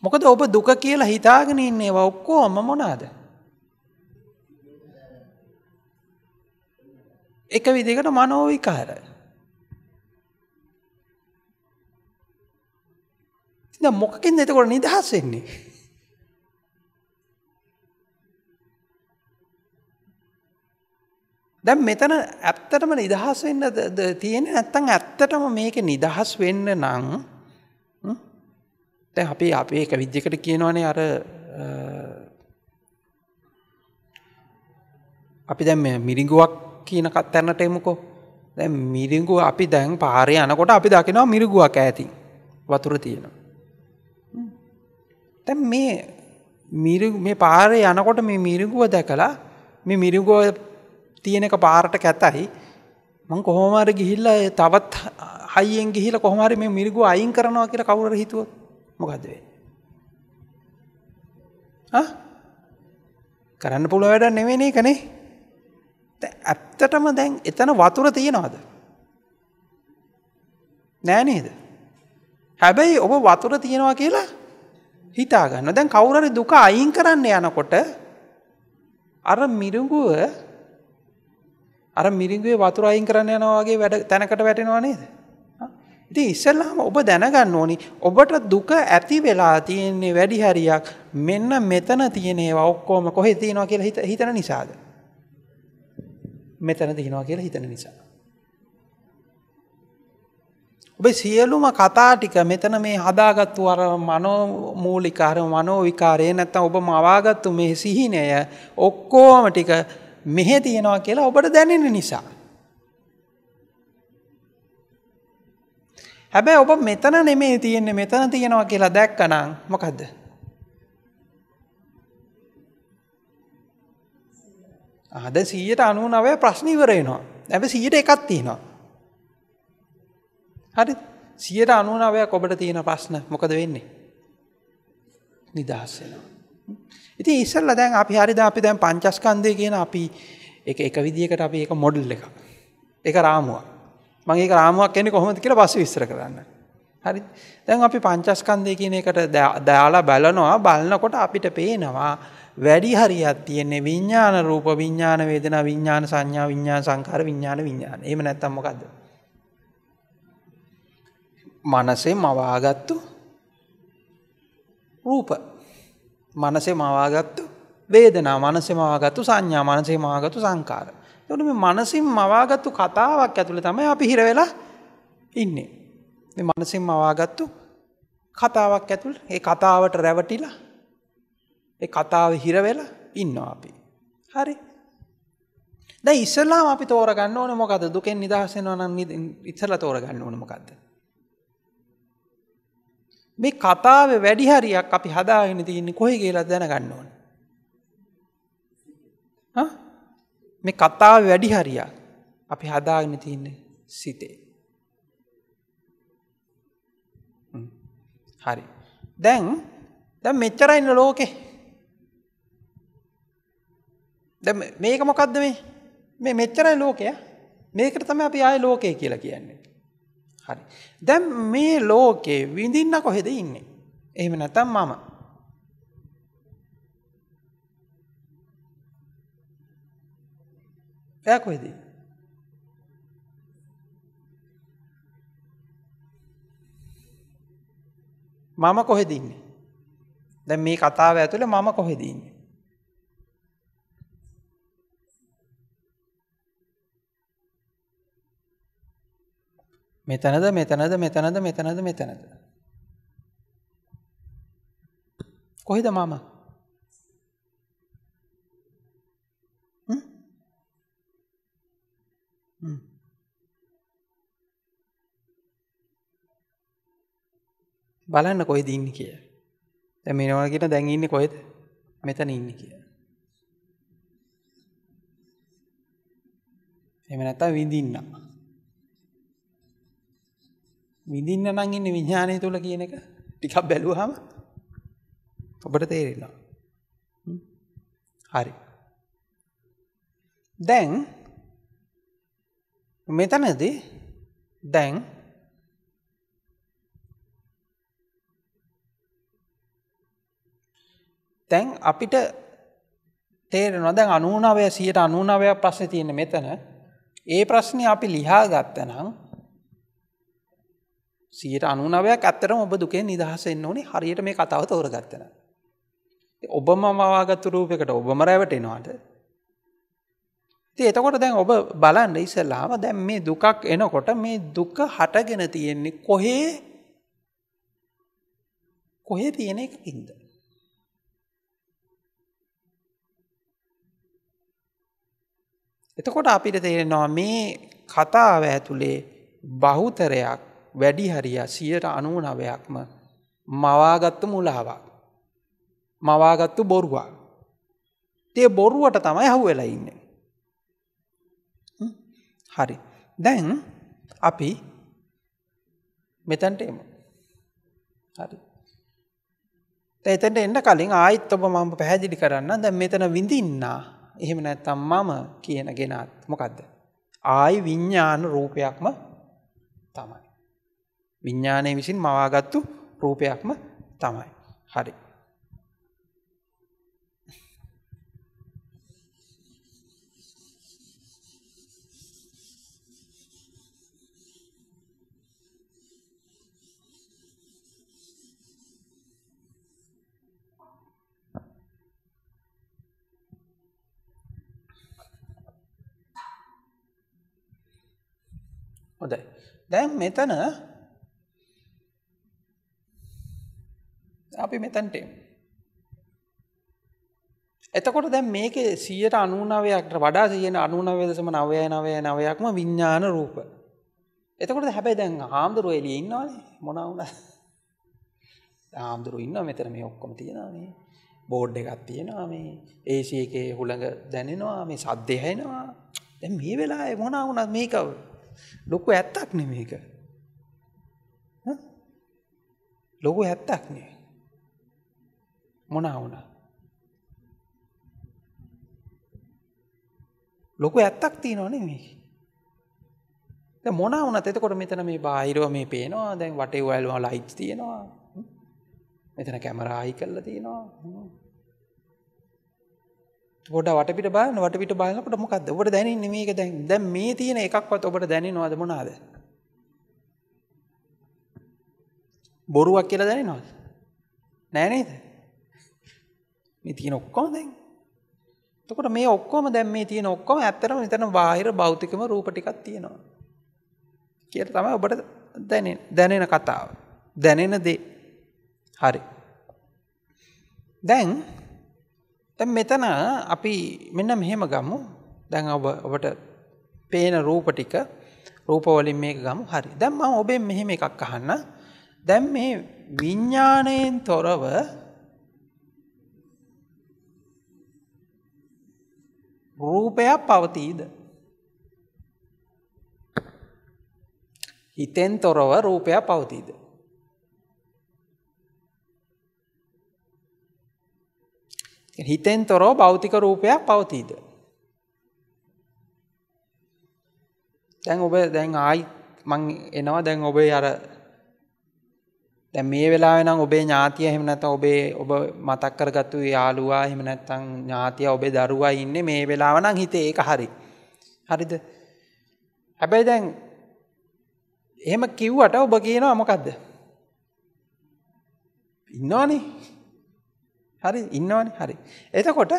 Speaker 1: මොකද ඔබ දුක කියලා හිතාගෙන ඉන්නේ ඒවා ඔක්කොම මොනවාද? එක විදිහකට මනෝ විකාරය ඉතින් මොකකින්ද එතකොට නිදහස් වෙන්නේ? දැන් මෙතන ඇත්තටම නිදහස් වෙන්න තියෙන්නේ නැත්තම් ඇත්තටම මේක නිදහස් වෙන්න නම් දැන් අපි අපි එක විදිහකට කියනවනේ අර අපි දැන් මේ මිරිඟුවක් කියන කතරනට එමුකෝ. දැන් මිරිඟුව අපි දැන් පාරේ යනකොට අපි දකිනවා මිරිඟුවක් ඈතින් වතුර තියෙනවා. දැන් මේ මිරිගු මේ පාරේ යනකොට මේ මිරිගුව දැකලා මේ මිරිගුව තියෙනක පාරට කැතයි මං කොහොම හරි ගිහිල්ලා තවත් හයියෙන් ගිහිල්ලා කොහොම හරි මේ මිරිගුව අයින් කරනවා කියලා කවුරු හරි හිතුවොත් මොකද වෙන්නේ? ආ කරන්න පුළුවන් වැඩක් නෙවෙයි ඒකනේ. දැන් ඇත්තටම දැන් එතන වතුර තියනවාද? නෑ නේද? හැබැයි ඔබ වතුර තියනවා කියලා හිතාගන්න දැන් කවුරරි දුක අයින් කරන්න යනකොට අර මිරුගුව අර මිරිගුවේ වතුර අයින් කරන්න යනවාගේ වැඩ තැනකට වැටෙනවා නේද. ඉති ඉස්සල්ලාම ඔබ දැනගන්න ඕනි ඔබට දුක ඇති වෙලා තියෙන්නේ වැඩි හරියක් මෙන්න මෙතන තියෙනවා ඔක්කෝම කොහෙ තියෙනවා කියලා හිතන නිසාද. මෙතන තියනවා කියලා හිතන නිසා. ඔබ සියලුම කතා ටික මෙතන මේ හදාගත්තු අර මනෝ මූලික අර මනෝ විකාරය නැත්නම් ඔබ මවාගත්තු මේ සිහිනය ඔක්කොම ටික මෙහෙ තියෙනවා කියලා ඔබට දැනෙන නිසා. හැබැයි ඔබ මෙතන නෙමේ තියෙන්නේ මෙතන තියෙනවා කියලා දැක්කනම් මොකද්ද? අද 199 ප්‍රශ්න ඉවර වෙනවා. හැබැයි 100ට එකක් තියෙනවා. හරි සියට අනුවනවයක් ඔබට තියෙන ප්‍රශ්න මොකද වෙන්නේ. නිදහස්සෙනවා. ඉති ඉස්සල්ල දැන් අපි හරිද අපි දැන් පංචස්කන්දය කියන අපි එක එක විදිකට අපි එක මොඩල් එක. එක රාමුවක් මගේ රාමුවක් කෙනෙ කොහොමති කියලා පස විස්තර කරන්න. හරි දැන් අපි පංචස්කන්දය කියන එකට දයාලා බැලනවා බලන්නකොට අපිට පේනවා වැඩි හරියක් තියෙන්නේ විඤ්ඥාන රූප විඤ්ඥාන වේදෙන විඤ්ඥාන සංඥා විඤ්ඥා සංකාර විඤ්ඥාන විඤ්ඥාන එම නැත්තම් මොකක්ද. මනසේ මවාගත්තු රූප මනසේ මවාගත්තු වේදනා මනසේ මවාගත්තු සංඥා මනසේ මවාගත්තු සංකාර. එතකොට මේ මනසින් මවාගත්තු කතාවක් ඇතුළේ තමයි අපි හිර වෙලා ඉන්නේ. මේ මනසින් මවාගත්තු කතාවක් ඇතුළේ ඒ කතාවට රැවටිලා ඒ කතාව හිර වෙලා ඉන්නවා අපි. හරි. දැන් ඉස්සෙල්ලාම අපි තෝරගන්න ඕනේ මොකද්ද? දුකෙන් නිදහස් වෙනවා නම් ඉස්සෙල්ලා තෝරගන්න ඕනේ මොකද්ද? මේ කතාව වැඩි හරියක් අපි හදාගෙන තියන්නේ කොහි කියලා දැනගන්න ඕන. මේ කතාව වැඩි හරියක් අපි හදාගෙන තියන්නේ සිතේ. හරි. දැන් දැ මෙච්චරයින්න ලෝකෙ. දැ මේක මොකක්ද මේ මේ මෙච්චරයි ලෝකය මේකට තම අපි ආය ලෝකය කියලා කියන්නේ. හරි. දැන් මේ ලෝකේ විඳින්න කොහෙද ඉන්නේ? එහෙම නැත්නම් මම. එයා කොහෙද? මම කොහෙද ඉන්නේ? දැන් මේ කතාව ඇතුලේ මම කොහෙද ඉන්නේ? මෙතනද මෙතනද මෙතනද මෙතනද මෙතනද. කොහෙද මම බලන්න කොහෙද ඉන්න කිය මෙනවාකට දැන් ඉන්න කොහෙද මෙතන ඉන්න කිය එම නැතා විඳන්න විඳින්න නම් ඉන්නේ විඥානය තුල කියන එක ටිකක් බැලුවාම ඔබට තේරෙනවා. හරි. දැන් මෙතනදී දැන් දැන් අපිට තේරෙනවා දැන් 99 199ක් ප්‍රශ්නේ තියෙන මෙතන ඒ ප්‍රශ්නේ අපි ලියා ගත්තනම් සියට අනුනවයක් ඇත්තරම ඔබ දුකෙන් නිදහසෙන් ඕනි හරියට මේ කතාව තෝරගත්තන. ඔබම මවාගත්තු රූපකට ඔබම රැවටෙනවාට. එතකොට දැන් ඔබ බලන්න ඉසල්ලාම දැන් මේ දුකක් එනකොට මේ දුක හටගෙන තියෙන්නේ කොහේ කොහේ තියෙන එක පින්ද. එතකොට අපිට තේරෙනවා මේ කතාව ඇතුළේ බහුතරයක් වැඩි හරිය සියයට අනුව නවයක්ම මවාගත්ත මුලාවක්. මවාගත්තු බොරුවා. තිය බොරුවට තමයි හු වෙලා ඉන්න. හරි. දැන් අපි මෙතැන්ට එම. හරි. එතට එන්න කලින් ආයිත් ඔබ මම පැහැදිලි කරන්න දැ මෙතන විඳින්න එහෙම නැත්තම් මම කියන ගෙනත් මොකක්ද. ආයි විඤ්ඥාන රූපයක්ම තමයි. විඤ්ඥානය විසින් මවාගත්තු රූපයක්ම තමයි. හරි. හොඳයි. දැන් මෙතන අපි මෙතැන්ට එතකොට දැන් මේක සියයට අනුනවයක්ට වඩා සියන අනුනවදසම නවය නවය නවයක්ම විඤ්ඥාන රූප. එතකොට හැබැයි දැන් හාමුදුරුව එලිය ඉන්නවානේ මොනවුන හාමුදුරු ඉන්න මෙතර මේ ඔක්කොම තියෙනනේ බෝඩ් එකත් තියෙනවා මේ ඒසි එකේ හුළඟ දැනෙනවා මේ සද්දයහෙනවා දැ මේ වෙලා මොනා වුණත් මේකව ලොකු ඇත්තක් නෙ මේක ලොකු ඇත්තක් නේ මොනා වුණ. ලොකු ඇත්තක් තියනවන මේ මොන වන එතකොට මෙතන මේ බාහිරව මේ පේනවා දැන් වටේ වල්වා ලයිට් තියෙනවා මෙතන කැමරායි කල්ල තියෙනවා ොට වටපිට බාන වටපිට බලකට මොකක්ද ඔබට දැනන්න මේක දැන් දැ මේ තියෙන එකක්වත් ඔබට දැනවාද මොනාද බොරුවක් කියලා දැනනවාද නෑනේද මේ තියෙන ඔක්කොම දැන්. එතකොට මේ ඔක්කොම දැන් මේ තියෙන ඔක්කොම ඇත්තටම මෙතන බාහිර භෞතිකම රූප ටිකක් තියෙනවා. කියලා තමයි ඔබට දැනෙන දැනෙන කතාව. දැනෙන දේ. හරි. දැන් දැන් මෙතන අපි මෙන්න මෙහෙම ගමු. දැන් ඔබ ඔබට පේන රූප ටික රූප වලින් මේක ගමු. හරි. දැන් මම ඔබෙන් මෙහෙම එකක් අහන්න. දැන් මේ විඥාණයෙන් තොරව රූපයක් පවතීද. හිතෙන් තොරව රූපයක් පවතීද. හිතෙන් තොරෝ භෞතික රූපයක් පවතීද. දැන් ඔබ දැන් ආයි මං එනවා දැන් ඔබේ අර දැන් මේ වෙලාවේ නම් ඔබේ ඥාතිය එහෙම නැත්නම් ඔබේ ඔබ මතක් කරගත්තු යාළුවා එහෙම නැත්නම් ඥාතිය ඔබේ දරුවා ඉන්නේ මේ වෙලාව නම් හිතේ ඒක හරි. හරිද? හැබැයි දැන් එහෙම කිව්වට ඔබ කියනවා මොකද්ද? ඉන්නවනේ. හරි ඉන්නවනේ හරි. එතකොට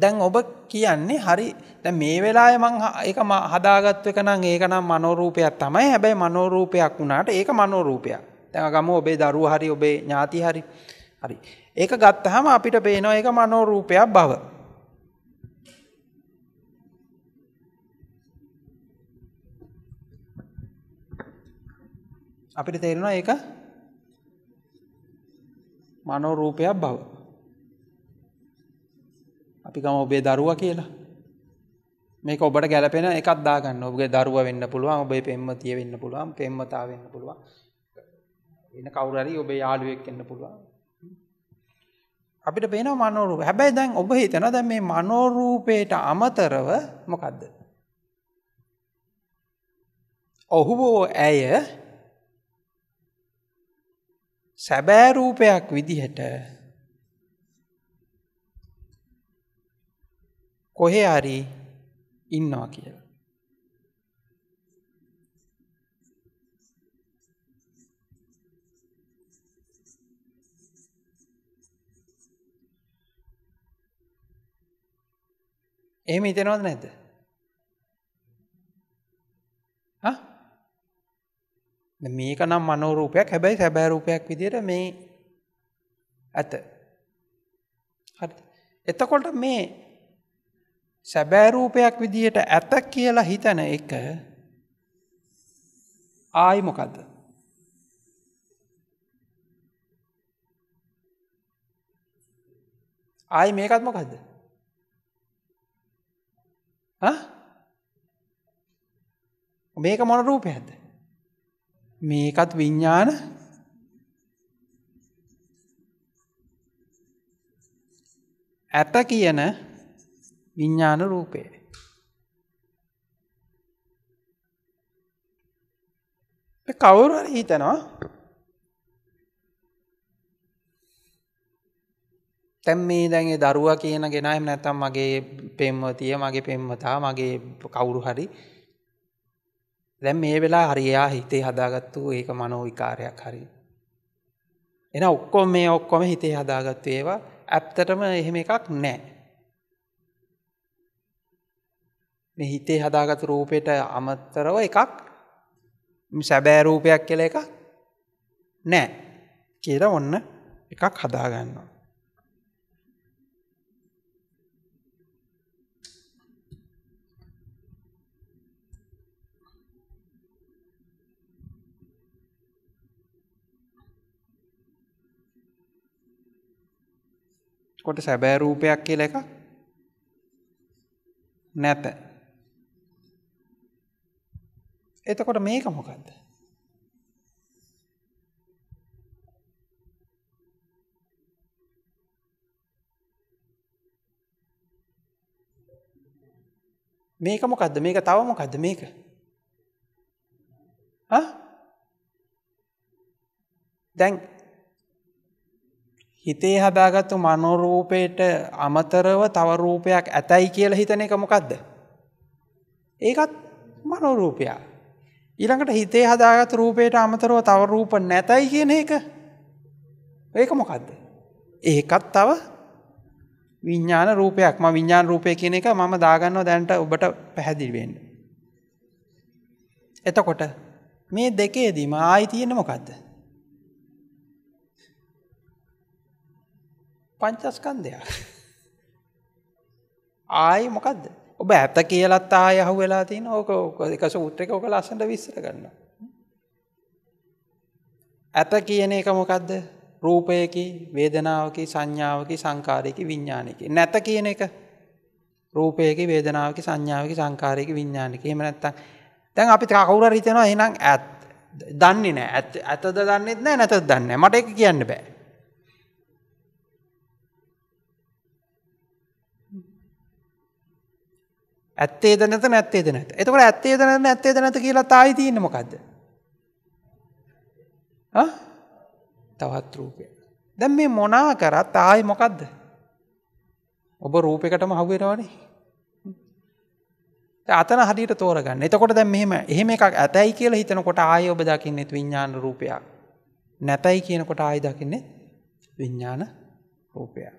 Speaker 1: දැන් ඔබ කියන්නේ හරි දැන් මේ වෙලාවේ මං ඒක හදාගත්තු එක නම් ඒක නම් මනෝරූපයක් තමයි. හැබැයි මනෝරූපයක් වුණාට ඒක මනෝරූපයක්. තැ ගම ඔබේ දරු හරි ඔබේ ඥාති හරි හරි ඒක ගත්තහම අපිට පේනවා එක මනෝරූපයක් බව අපිට තේරෙනවා ඒක මනෝරූපයක් බව අපි ගම ඔබේ දරුව කියලා මේක ඔබට ගැලපෙන එකක් දාගන්න ඔබගේ දරුව වෙන්න පුළුවන් ඔබේ පෙම්මතිය වෙන්න පුළුවන් පෙම්මතා වෙන්න පුළුවන් වෙන කවුරු හරි ඔබේ යාළුවෙක් වෙන්න පුළුවන්. අපිට පේනවා මනෝරූප. හැබැයි දැන් ඔබ හිතනවා දැන් මේ මනෝරූපයට අමතරව මොකද්ද? ඔහු ඇය සැබෑ රූපයක් විදිහට කොහේ හරි ඉන්නවා කියලා. එහෙම හිතෙනවද නැද්ද? හා? මේක නම් මනෝරූපයක් හැබැයි සැබෑ රූපයක් විදිහට මේ ඇත. හරිද? එතකොට මේ සැබෑ රූපයක් විදිහට ඇත කියලා හිතන එක ආයි මොකද්ද? ආයි මේකත් මොකද්ද? මේක මොන රූපයක්ද මේකත් විඤ්ඥාන ඇත කියන විඤ්ඥාන රූපය කවුරු හිතනවා තැම් මේ දැන්ගේ දරුවා කියන ගෙනයම් නැතම් මගේ පෙම්මතිය මගේ පෙම්මතා මගේ කවුරු හරි දැම් මේ වෙලා හරියා හිතේ හදාගත්තු ඒක මනෝ විකාරයක් හරි. එන ඔක්කොම මේ ඔක්කොම හිතේ හදාගත්තු ඒවා ඇත්තටම එහෙම එකක් නෑ. මේ හිතේ හදාගත රූපයට අමත්තරව එකක් සැබෑ රූපයක් කියල එකක් නෑ කියර ඔන්න එකක් හදාගන්නවා. කොට සැබෑ රූපයක් කියල එක නැත එතකොට මේක මොකක්ද මේක මොකක්ද මේක තව මොකක්ද මේක දැන් හිතේ හදාගත්තු මනෝරූපයට අමතරව තව රූපයක් ඇතයි කියලා හිතන එක මොකක්ද. ඒකත් මනෝරූපයා. ඊළඟට හිතේ හදාගත් රූපයට අමතරව තව රූප නැතයි කියන එක ඒක මොකක්ද. ඒකත් තව විඤ්ඥාන රූපයක් ම විඤ්ඥාන රූපය කියන එක මම දාගන්නව දැන්ට ඔබට පැහැදිල්වෙන්න. එතකොට මේ දෙකේදීම ආයි තියෙන මොකක්ද. පංචස්කන්ධයක්. ආයි මොකක්ද? ඔබ ඇත කියලත් ආය අහු වෙලා තියෙන ඕක එක සූත්‍රයක ඕක ලස්සනට විස්තර කරනවා. ඇත කියන එක මොකද්ද? රූපයකි, වේදනාවකි, සංඥාවකි, සංකාරයකි, විඥානයකි. නැත කියන එක රූපයකි, වේදනාවකි, සංඥාවකි, සංකාරයකි, විඥානයකි. එහෙම නැත්නම් දැන් අපි කවුරු හරි හිතනවා එහෙනම් ඇත් දන්නේ නැහැ. ඇතද දන්නේත් නැහැ, නැතද දන්නේ නැහැ. මට ඒක කියන්න බෑ. ඇත්තේද නැත නැත්තේද නැත එතකට ඇත්තේද නැ ඇත්තේද නැත කියලා තායි තියන්නමකක්ද තවත් රූපය දැම් මේ මොනා කරත් ආය මොකක්ද ඔබ රූපයකටම හවෙනවානේ අතන හරිට තෝරගන්න එතකොට දැම් මෙම එහෙම එකක් ඇතැයි කියලා හිතනකොට ආය ඔබ දකින්නෙත් විඤ්ඥාන රූපයක් නැතැයි කියනකොට ආය දකින්නේ විඤ්ඥාන රූපයක්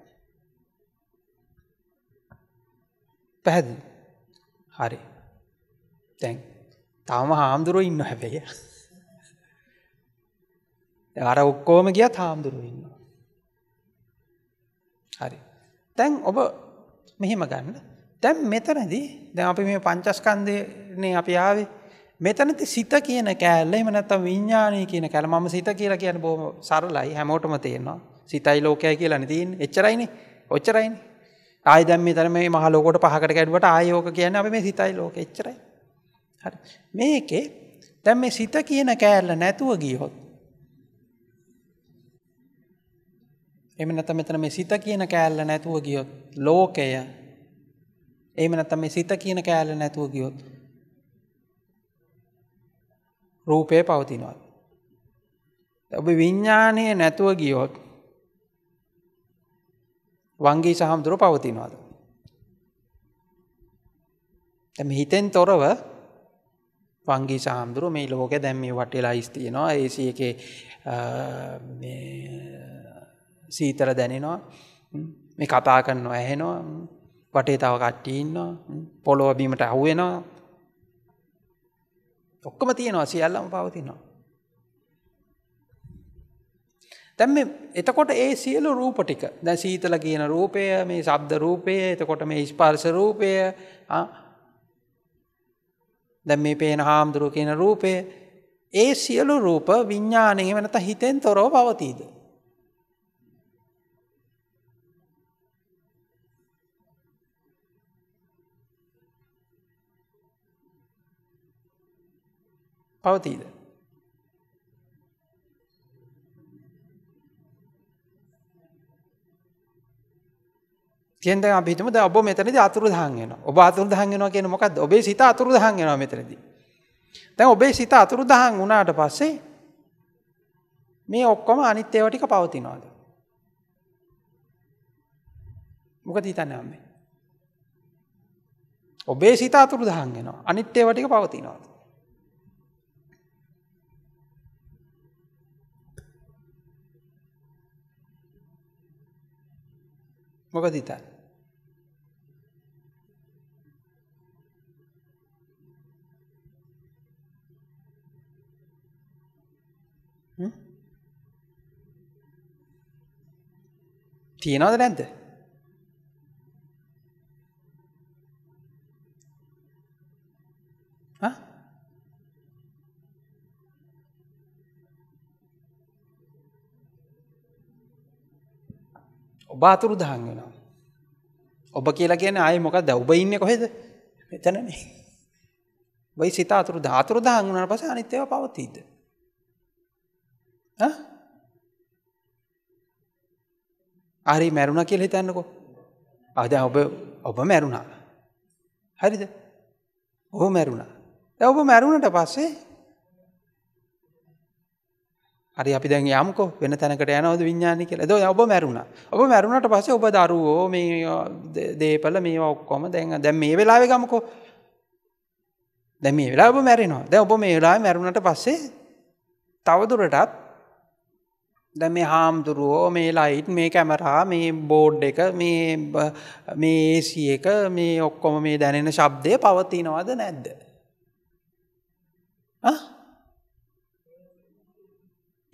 Speaker 1: පැහැදිලි හරි තැන් තම හාමුදුරුව ඉන්න හැබැය අර ඔක්කෝම ගියත් හාමුදුරුව ඉන්න හරි තැන් ඔබ මෙහෙම ගන්න තැම් මෙතනදී දැ අපි මේ පංචස්කන්දයනේ අපි ආවේ මෙතනති සිත කියන කෑල්ල එම නැත්තම් විඤ්ඥානය කියන කැල ම සිත කියලා කියන බොහම සරලයි හැමෝටම තියෙනවා සිතයි ලෝකය කියලා නතින් එච්චරයිනි ඔච්චරයිනි ආයදැම් මේ තරම මේ මහ ලෝකොට පහකට ගැඩුවට ආයෝක කියන අප මේ සිතයි ලෝක එච්චරයි. මේකේ දැම් මේ සිත කියන කෑල්ල නැතුව ගියහොත්. එම නැත මෙතන මේ සිත කියන කෑල්ල නැතුව ගියොත් ලෝකය එම නැත මේ සිත කියන කෑල්ල නැතුව ගියොත්. රූපය පවතිනවත්. ඔබ විඤ්ඥානය නැතුව ගියොත් වංගේ සහමුදුර පවතිනවාද. ඇම හිතෙන් තොරව වංගේ සාමුදුරු මේ ලෝක දැම් මේ වටෙලා ස්තියනවා ඒසි එක සීතර දැනෙනවා මේ කතා කරන්න ඇහෙනවා වටේ තව කට්ටීන්නවා පොළොවබීමට අහුවෙනවා ඔක්කම තියෙනවා සියල්ලම පවතිනවා දැන් මේ එතකොට ඒ සියලු රූප ටික දැන් සීතල කියන රූපය මේ ශබ්ද රූපය එතකොට මේ ස්පර්ශ රූපය දැන් මේ පේන හාමුදුරුව කියන රූපය ඒ සියලු රූප විඤ්ඥානය වනත හිතෙන් තොරව පවතීද. පවතීද. දැන් දැන් අපි හිතමු දැන් ඔබ මෙතනදී අතුරුදහන් වෙනවා. ඔබ අතුරුදහන් වෙනවා කියන්නේ මොකද්ද? ඔබේ සිත අතුරුදහන් වෙනවා මෙතනදී. දැන් ඔබේ සිත අතුරුදහන් වුණාට පස්සේ මේ ඔක්කොම අනිත් ඒවා ටික පවතිනවාද? මොකද හිතන්නේ අම්මේ? ඔබේ සිත අතුරුදහන් වෙනවා. අනිත් ඒවා ටික පවතිනවාද? මොකද හිතන්නේ? තියෙනවද නැද්ද ඔබ අතුරු දහන් වෙනවා ඔබ කියලා කියන අය මොකක් ද ඔබ ඉන්න කොහෙද මෙතනන බයි සිතා අතුරු ධාතුරු දහන් වනට පස අනිත්‍යව පවතිීද? හරි මැරුණ කියල හිතන්නකෝ අද ඔබ ඔබ මැරුණා හරිද ඔහ මැරුණා ඇ ඔබ මැරුණට පස්සේ හරි අපි දැන් යම්කෝ වෙන තැනකට යනවද විඤ්ඥානි කියල ද ඔබ මැරුණ ඔබ මැරුණට පස්සේ ඔබ දරුවෝ මේ දේපල මේ ඔක්කොම දැන් දැම් මේ වෙලාවෙ ගමකෝ දැම මේ වෙලා ඔබ මැරෙනවා දැ ඔබ මේ වෙලා මැරුණට පස්සේ තවදුරටත් ද මේ හාමුදුරුවෝ මේ ලයිට් මේ කැමරා මේ බෝඩ් එක මේ ඒසි එක මේ ඔක්කොම මේ දැනෙන ශබ්දය පවතිනවද නැද්ද.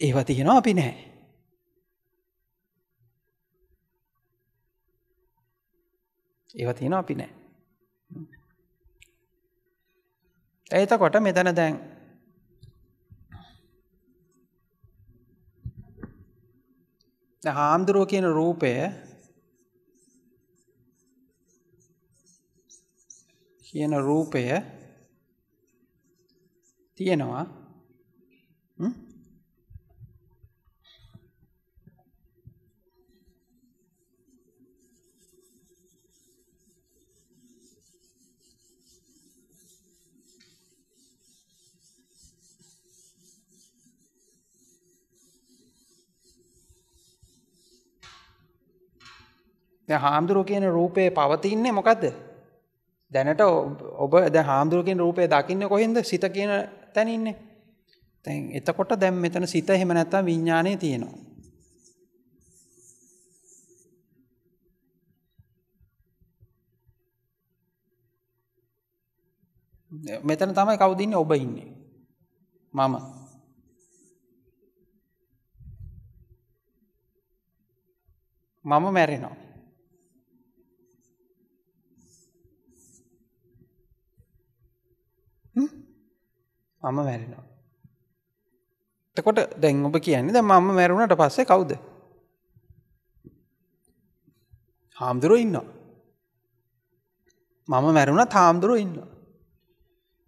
Speaker 1: ඒව තියෙනවා අපි නෑ. ඒව තියෙන අපි නෑ. එතකොට මෙතන දැන් හාමුදුරුව කියන රූපය කියන රූපය තියෙනවා දැන් හාමුදුරුවෝ කියන රූපේ පවතින්නේ මොකද්ද? දැනට ඔබ දැන් හාමුදුරුවෝ කියන රූපේ දකින්නේ කොහෙන්ද? සිත කියන තැන ඉන්නේ. දැන් එතකොට දැන් මෙතන සිත එහෙම නැත්තම් විඥානය තියෙනවා. මෙතන තමයි කවුද ඉන්නේ ඔබ ඉන්නේ. මම මම මැරෙනවා මම මැරෙනවා. එතකොට දැන් ඔබ කියන්නේ ද මම මැරුණට පස්සේ කවුද. හාමුදුරුව ඉන්නවා. මම මැරුණ තාමුදුරුව ඉන්නවා.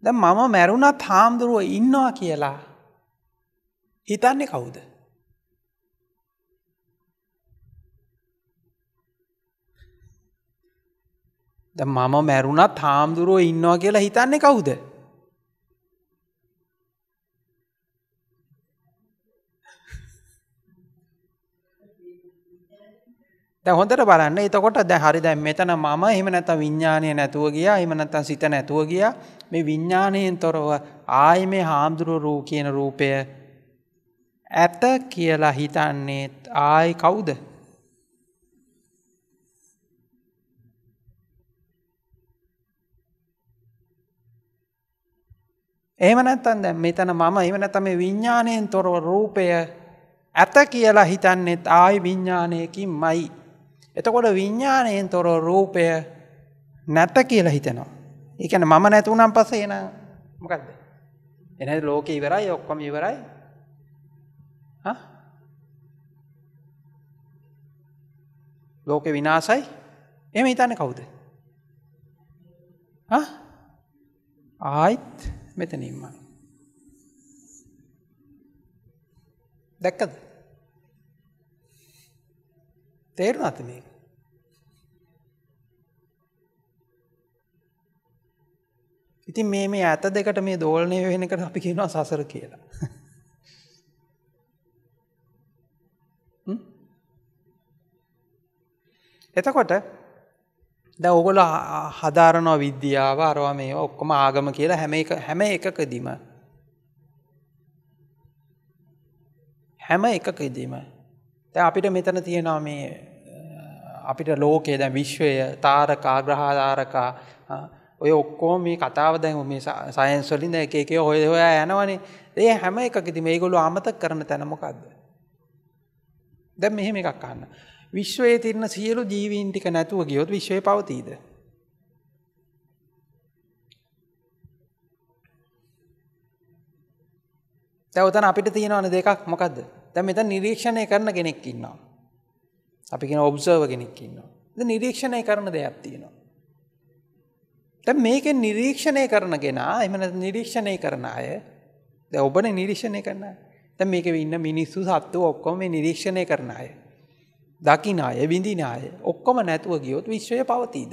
Speaker 1: ද මම මැරුණ තාමුදුරුව ඉන්නවා කියලා හිතන්නේ කවුද. ද මම මැරුණත් හාමුදුරුව ඉන්නවා කියලා හිතන්නේ කවුද. දැන් හොඳට බලන්න. එතකොට දැන් හරි දැන් මෙතන මම එහෙම නැත්නම් විඥානය නැතුව ගියා. එහෙම නැත්නම් සිත නැතුව ගියා. මේ විඥාණයෙන් තොරව ආයේ මේ හාමුදුරු රූ කියන රූපය ඇත කියලා හිතන්නේ ආයි කවුද? එහෙම නැත්නම් දැන් මෙතන මම එහෙම නැත්නම් මේ විඥාණයෙන් තොරව රූපය ඇත කියලා හිතන්නේත් ආයි විඥාණයකින්මයි එතකොට විඤ්ඥානයෙන් තොරෝ රූපය නැත්ත කියලා හිතනවා. එකන මම නැතුනම් පස එන මොකක්ද. එන ලෝක ඉවරයි ඔක්කොම ඉවරයි ලෝක විනාසයි එම හිතන්න කවුද. ආයිත් මෙතනින්මයි. දැක්කද? තේරුණාද මේක? ඉතින් මේ මේ ඇත දෙකට මේ දෝලණය වෙන එකට අපි කියනවා සසර කියලා. එතකොට දැන් ඕගොල්ලෝ හදාරනවා විද්‍යාව අරවා මේවා ඔක්කොම ආගම කියලා හැම එක හැම එකකදීම හැම එකකදීම තැ අපිට මෙතන තියෙනවා මේ අපිට ලෝකයේ දැ විශ්වය තාරකා ග්‍රහධාරකා ඔය ඔක්කෝ මේ කතාව දැන් මේ සයන්ස්වලින්ද එකේ හොය හොයා යනවනේ ඒ හැම එකකිති මේගොලු අමතක් කරන තැනමොකක්ද. දැම් මෙහෙම එකක් කන්න. විශ්වයේ තිරන සියලු ජීවීන් ටික නැතුව ගියොත් විශ්වය පවතීද. තැවතන අපිට තියෙනවන දෙකක් මොකක්ද දැන් මෙතන නිරීක්ෂණය කරන කෙනෙක් ඉන්නවා. අපි කියන ඔබ්සර්වර් කෙනෙක් ඉන්නවා. ඉතින් නිරීක්ෂණය කරන දෙයක් තියෙනවා. දැන් මේකේ නිරීක්ෂණය කරන කෙනා එහෙම නැත්නම් නිරීක්ෂණය කරන අය දැන් ඔබනේ නිරීක්ෂණය කරන අය. දැන් මේකේ ඉන්න මිනිස්සු සත්තු ඔක්කොම මේ නිරීක්ෂණය කරන අය. දකින්න අය, විඳින අය ඔක්කොම නැතුව ගියොත් විශ්වය පවතීද?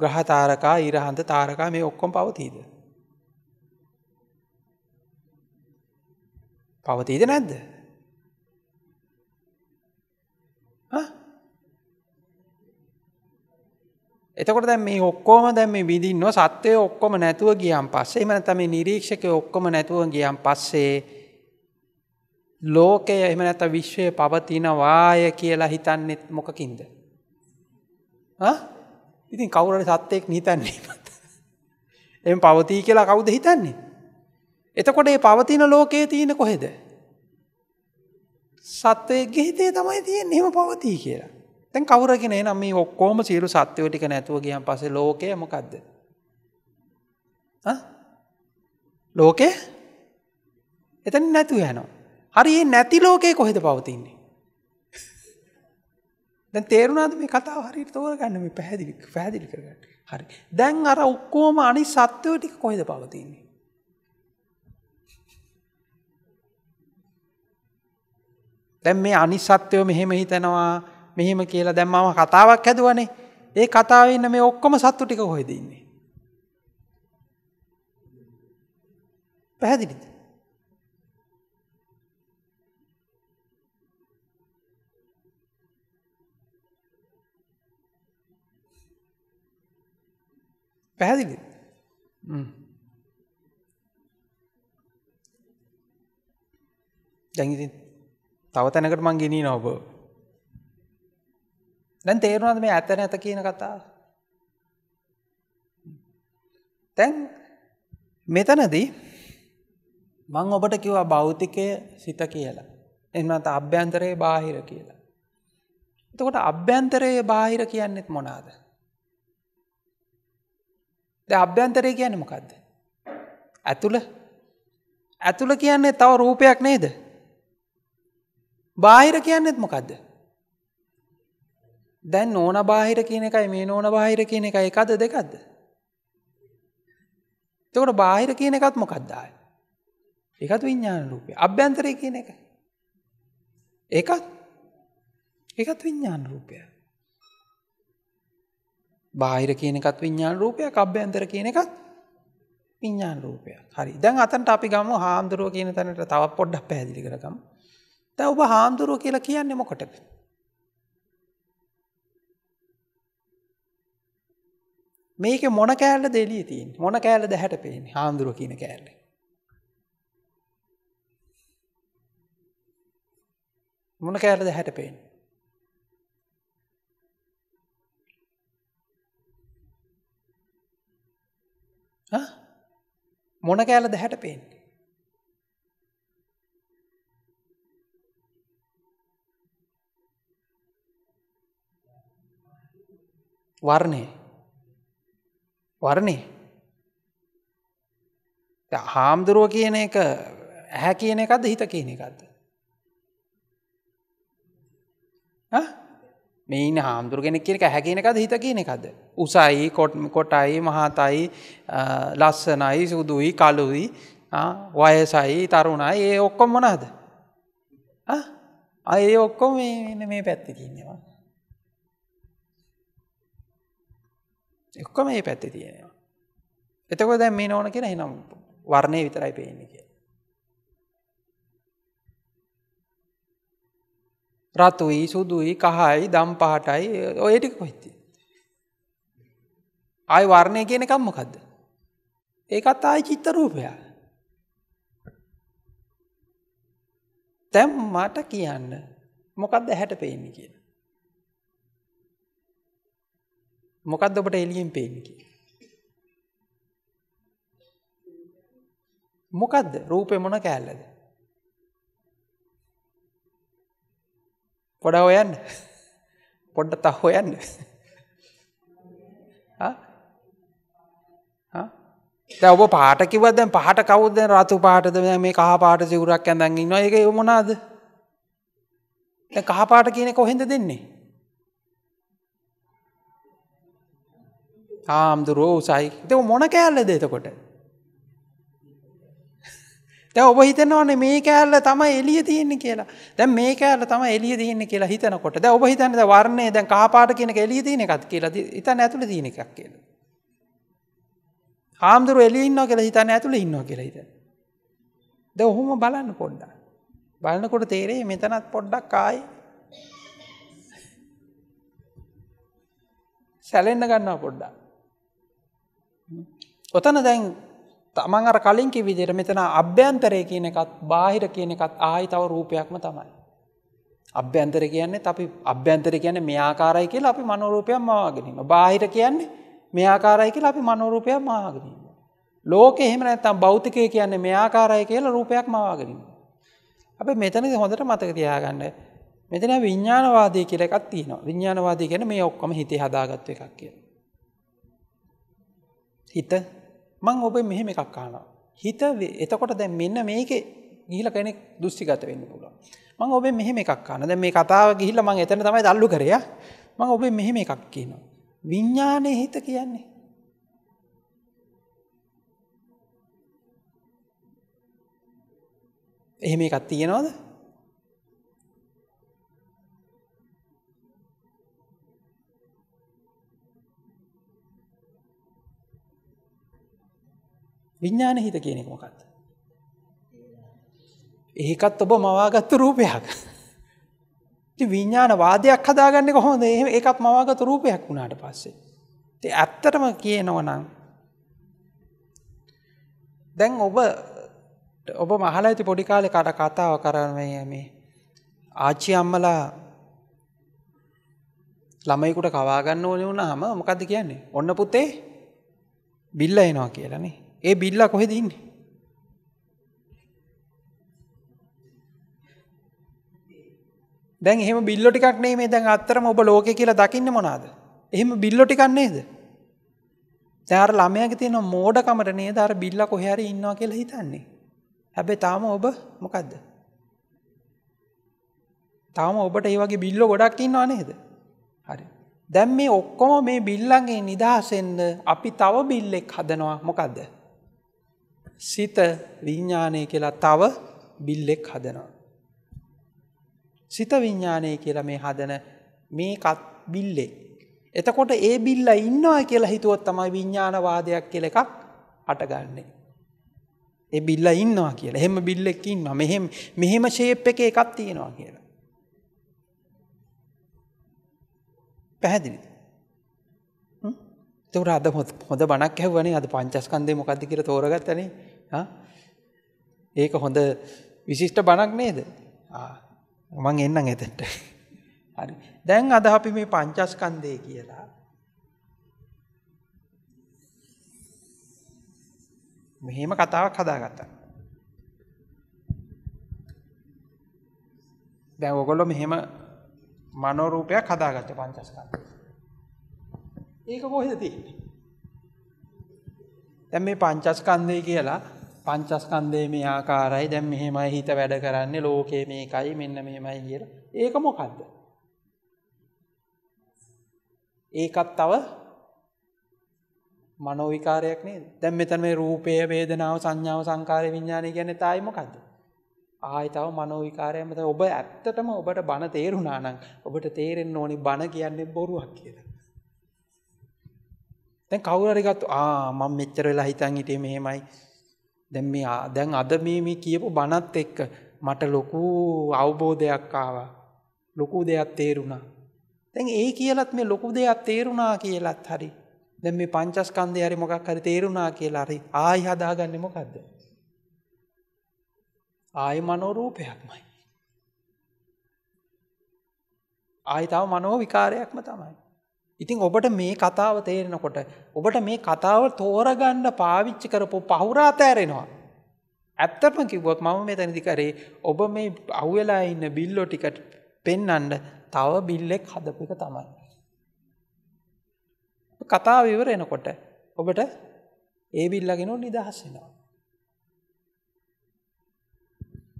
Speaker 1: ග්‍රහ තාරකා ඉරහන්ත තාරකා මේ ඔක්කොම පවතීද. පවතීද නැද්ද. එතකොට දැ මේ ඔක්කෝම දැම විදින්න සත්වය ඔක්කොම නැතුව ගියම් පස්සේ එමන තම නිරීක්ෂක ඔක්කොම නැතුව ගියම් පස්සේ ලෝකය එම නැත විශ්වය පවතිනවාය කියලා හිතන්නෙත් මොකකින්ද. ඉතින් කවුරු හරි සත්‍යයක් නිතන්නේ. එම් පවතී කියලා කවුද හිතන්නේ? එතකොට මේ පවතින ලෝකයේ තියෙන කොහෙද? සත්වයේ හිතේ තමයි තියෙන්නේ එහෙම පවතී කියලා. දැන් කවුරගෙන එනම් මේ ඔක්කොම සියලු සත්වය ටික නැතුව ගියන් පස්සේ ලෝකය මොකද්ද? ආ? ලෝකේ? එතන නැතුව යනවා. හරි මේ නැති ලෝකේ කොහෙද පවතින්නේ? දැන් තේරුණාද මේ කතාව හරියට තෝරගන්න මේ පැහැදිලි පැහැදිලි කරගන්න. හරි. දැන් අර ඔක්කොම අනිත් සත්වෝ ටික කොහෙද පවතින්නේ? දැන් මේ අනිත් සත්වෝ මෙහෙම හිතනවා මෙහෙම කියලා දැන් මම කතාවක් හැදුවනේ. ඒ කතාවේ ඉන්න මේ ඔක්කොම සත්තු ටික කොහෙද ඉන්නේ? පැහැදිලිද? පැහැදිලි දැඟති තව තැනකට මං ගෙනී නොබ දැන් තේරුණද මේ ඇතන ඇත කියන කතා තැන් මෙතනදී මං ඔබට කිව්වා භෞතිකය සිත කියලා එන්නත් අභ්‍යන්තරයේ බාහිර කියලා එතකොට අභ්‍යන්තරයේ බාහිර කියන්නෙත් මොනාද ද අභ්‍යන්තරය කියන මොකක්ද. ඇතුළ ඇතුළ කියන්නේ තව රූපයක් නේද. බාහිර කියන්නෙත් මොකක්ද. දැන් ඕන බාහිර කියන එකයි මේ ඕන බාහිර කියන එක එකද දෙකක්ද. තකට බාහිර කියන එකත් මොකක්දාය. එකත් විඤ්ඥාන රූපය අභ්‍යන්තරය කියන එක. ඒකත් එකත් විඤ්ඥාන රූපය. බාහිර කියන එකත් විඤ්ඥාන රූපයක් අභ්‍යන්තර කියන එකත් විඤ්ඥාන රූපය හරි දැන් අතන්ට අපි ගම හාමුදුරුව කියන තැනට තවත් පොඩ්ඩක් පැදිලි කරකම් තැ ඔබ හාමුදුරුව කියලා කියන්නේ මොකටද මේක මොන කෑල්ල දෙලිය තින් මොන කෑල්ල දැහැට පේෙන හාමුදුරුව කියන කෑල්ල මොන කෑල්ල දැහැට පේෙන මොන කෑලද හැට පේන්නේ. වර්ණය වර්ණය හාමුදුරුව කියන එක ඇහැ කියන එකක්ද හිත කියන එකක්ද? මේන් හාමුදුරගෙන කියනක හැගෙනකද හිත කියන එකද. උසයි කොටයි මහතයි ලස්සනයි සුදුයි කලුයි වයසයි තරුණයි ඒ ඔක්කොම් මොනාද. අය ඔක්කොම මේ පැත්ති තියනවා. එක්කොම ඒ පැත්ති තියෙනවා. එතකො දැ මේ ඕන කියෙන හිනම් වර්ණය විතරයි පේන්නේ කිය. රතුයි සුදුයි කහයි දම් පහටයි ඔයටික පොහිති. අයි වර්ණය කියන කම්මකක්ද. ඒකත් ආයි චිත්ත රූපයා. තැම් මට කියන්න මොකක්ද හැට පෙන්නේ කියන. මොකක්ද ඔබට එලියෙන් පේන්නේ කිය. මොකක්ද රූපය මොන කෑල්ලද. පොඩ හොයන්න පොඩ්ඩ තක් හොයන්න දැ ඔබ පාටකිවත් දැන් පහට කවුද රතු පාටද මේ කහ පාට සිවුරක් ඇඳන් ඉන්නවා එක යොමනාද කහපාට කියන කොහෙද දෙන්නේ ආම්දුරෝ උසයි එත මොන කෑල්ල දේතකොට දැන් ඔබ හිතනවානේ මේ කෑල්ල තමයි එළිය තියෙන්නේ කියලා. දැන් මේ කෑල්ල තමයි එළිය තියෙන්නේ කියලා හිතනකොට දැන් ඔබ හිතන්නේ දැන් වර්ණය දැන් කහ පාට කියනක එළිය තියෙන එකක් කියලා. හිතන්නේ ඇතුලේ තියෙන එකක් කියලා. හාමුදුරුවෝ එළිය ඉන්නවා කියලා හිතන්නේ ඇතුලේ ඉන්නවා කියලා හිතන්නේ. දැන් ඔහොම බලන්න පොඩ්ඩක්. බලනකොට තේරෙයි මෙතනත් පොඩ්ඩක් ආයි සැලෙන්න ගන්නවා පොඩ්ඩක්. ඔතන දැන් තමන් අර කලින්කි විදිර මෙතන අභ්‍යන්තරය කියන එකත් බාහිර කියන එකත් ආයි තව රූපයක්ම තමයි. අභ්‍යන්තර කියන්නේ අපි අභ්‍යන්තර කියන්නේ මෙයාකාරයි කියල අපි මනෝරූපයක් මවාගෙනීම බාහිර කියන්නේ මෙයාකාරයි කියල අපි මනෝරූපයක් මවාගෙනීම. ලෝක එහෙම නැත්තම් බෞතිකය කියන්නේ මෙයාකාරයි කියලා රූපයක් මවාගෙනීම. අප මෙතනද හොඳට මතක තියාගන්න මෙතන විඤ්ඥානවාදී කියල එකත් තියනවා විඤ්ඥානවාදී ගැන මේ ඔක්කම හිතේ හදාගත්ව එකක් කිය. හිත මං ඔබ මෙහෙම එකක් කානවා. හිත එතකොට දැ මෙන්න මේක ගිහිල කෙනෙක් දුස්සිගත වෙන්න පුළුවන්. මං ඔබ මෙහෙම එකක් කාන දැ මේ කතාව ගිහිල මං එතන තමයි දල්ලු කරය මං ඔබ මෙහෙම එකක් කියනවා. විඤ්ඥානය හිත කියන්නේ. එහෙම එකක් තියෙනවද විඥාන හිත කියන එක මොකක්ද? ඒකත් ඔබ මවාගත්තු රූපයක්. ඉතින් විඥාන වාදයක් හදාගන්නේ කොහොමද? ඒකත් මවාගත්තු රූපයක් වුණාට පස්සේ. ඉතින් ඇත්තටම කියනවනම් දැන් ඔබ ඔබ මහලා ඇති පොඩි කාලේ කාට කතාව කරන්නේ මේ ආච්චි අම්මලා ළමයිකුට කවා ගන්න ඕනේ වුණාම මොකද්ද කියන්නේ? ඔන්න පුතේ බිල්ල එනවා කියලානේ. ඒ බිල්ලා කොහෙද ඉන්නේ? දැන් එහෙම බිල්ලෝ ටිකක් නේ මේ දැන් අත්‍තරම ඔබ ලෝකේ කියලා දකින්නේ මොනවාද? එහෙම බිල්ලෝ ටිකක් නේද? දැන් අර ළමයාගේ තියෙන මෝඩකමට නේද අර බිල්ලා කොහේ හරි ඉන්නවා කියලා හිතන්නේ. හැබැයි තාම ඔබ මොකද්ද? තාම ඔබට ඒ වගේ බිල්ලෝ ගොඩක් ඉන්නවා නේද? හරි. දැන් මේ ඔක්කොම මේ බිල්ලන්ගේ නිදහසෙන්න අපි තව බිල්ලෙක් හදනවා. මොකද්ද? සිත විඤ්ඥානය කියලා තව බිල්ලෙක් හදනවා. සිත විඤ්ඥානය කියලා මේ හදන මේකත් බිල්ලෙක්. එතකොට ඒ බිල්ල ඉන්නවා කියලා හිතුවොත් තමයි විඤ්ඥානවාදයක් කියල එකක් අටගන්නේ. ඒ බිල්ල ඉන්නවා කියලා එහෙම බිල්ලෙක් ඉන්නවා මෙහෙම මෙහෙම ශේප් එක එකක් තියෙනවා කියලා. පැහැදිලි. තවර අද හොද බණක් ඇහවනේ අද පංචස්කන්දේ මොකක්ද කියර තෝරගත්තනේ ඒක හොඳ විශිෂ්ට බණක් නේද? මං එන්නම් එතෙන්ට. හරි. දැන් අද අපි මේ පංචස්කන්ධය කියලා මෙහෙම කතාවක් හදාගත්තා. දැන් ඔයගොල්ලෝ මෙහෙම මනෝරූපයක් හදාගත්තා පංචස්කන්ධය. ඒක කොහෙද තියෙන්නේ? දැන් මේ පංචස්කන්ධය කියලා පංචස්කන්ධයේ මේ ආකාරයි දැන් මෙහෙමයි හිත වැඩ කරන්නේ ලෝකේ මේකයි මෙන්න මෙහෙමයි කියලා. ඒක මොකද්ද? ඒකත් තව මනෝ විකාරයක් නේද? දැන් මෙතන මේ රූපය, වේදනාව, සංඥාව, සංකාර, විඥානය කියන්නේ තායි මොකද්ද? ආයි තව මනෝ විකාරයක් මත ඔබ ඇත්තටම ඔබට බන තේරුණා නම් ඔබට තේරෙන්න ඕනි බන කියන්නේ බොරුවක් කියලා. දැන් කවුරු හරි ගත්තා ආ මම මෙච්චර වෙලා හිතන් හිටියේ මෙහෙමයි දැන් මේ දැන් අද මේ මේ කියපු බණත් එක්ක මට ලොකු අවබෝධයක් ආවා. ලොකු දෙයක් තේරුණා. දැන් ඒ කියලත් මේ ලොකු දෙයක් තේරුණා කියලත් හරි. දැන් මේ පංචස්කන්ධය හරි මොකක් හරි තේරුණා කියලා හරි ආයි හදාගන්නේ මොකද්ද? ආයි මනෝරූපයක්මයි. ආයි තව මනෝ විකාරයක්ම තමයි. ඉතින් ඔබට මේ කතාව තේරෙනකොට ඔබට මේ කතාව තෝරගන්න පාවිච්චි කරපු පහුරාතෑරෙනවා. ඇත්තම කිව්වොත් මම මේ තැනදි කරේ ඔබ මේ අවුවෙලා ඉන්න බිල්ලෝ ටිකට පෙන්නන්ඩ තව බිල්ලෙක් හදපු එක තමයි. කතාව විවර එනකොට ඔබට ඒ බිල්ලගෙනු නිදහස්සෙනවා.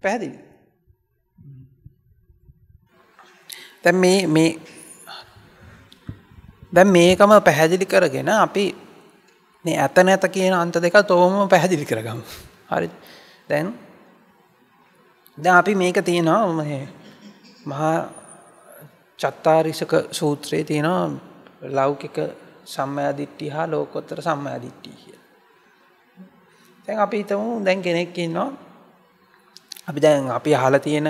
Speaker 1: පැහැදිලි. තැ මේ දැන් මේකම පැහැදිලි කරගෙන අපි මේ ඇත නැත කියන අන්ත දෙක තෝම පැහැදිලි කරගම් හරි දැන් දැන් අපි මේක තියෙනවා මේ මහා චත්තාරිසක සූත්‍රයේ තියෙනවා ලෞකික සම්මාදිට්ඨිය හා ලෝකෝත්තර සම්මාදිට්ඨිය කියලා. දැන් අපි හිතමු දැන් කෙනෙක් ඉන්නවා අපි දැන් අපි අහලා තියෙන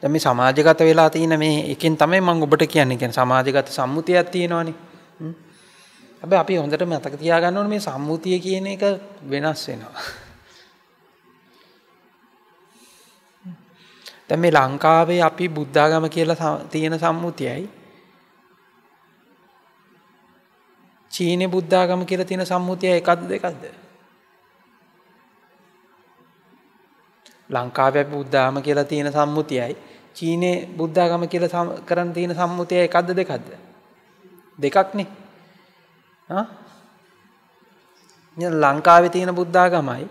Speaker 1: දැන් මේ සමාජගත වෙලා තියෙන මේ එකෙන් තමයි මම ඔබට කියන්නේ කියන්නේ සමාජගත සම්මුතියක් තියෙනවනේ. හැබැයි අපි හොඳට මතක තියාගන්න ඕනේ මේ සම්මුතිය කියන එක වෙනස් වෙනවා. දැන් මේ ලංකාවේ අපි බුද්ධාගම කියලා තියෙන සම්මුතියයි චීනේ බුද්ධාගම කියලා තියෙන සම්මුතිය එකක්ද දෙකක්ද? ලංකාවේ අපි බුද්ධාගම කියලා තියෙන සම්මුතියයි චීනේ බුද්ධාගම කියලා කරන් තියෙන සම්මුතිය එකක්ද දෙකක්ද? දෙකක්නේ ලංකාවේ තියෙන බුද්ධාගමයි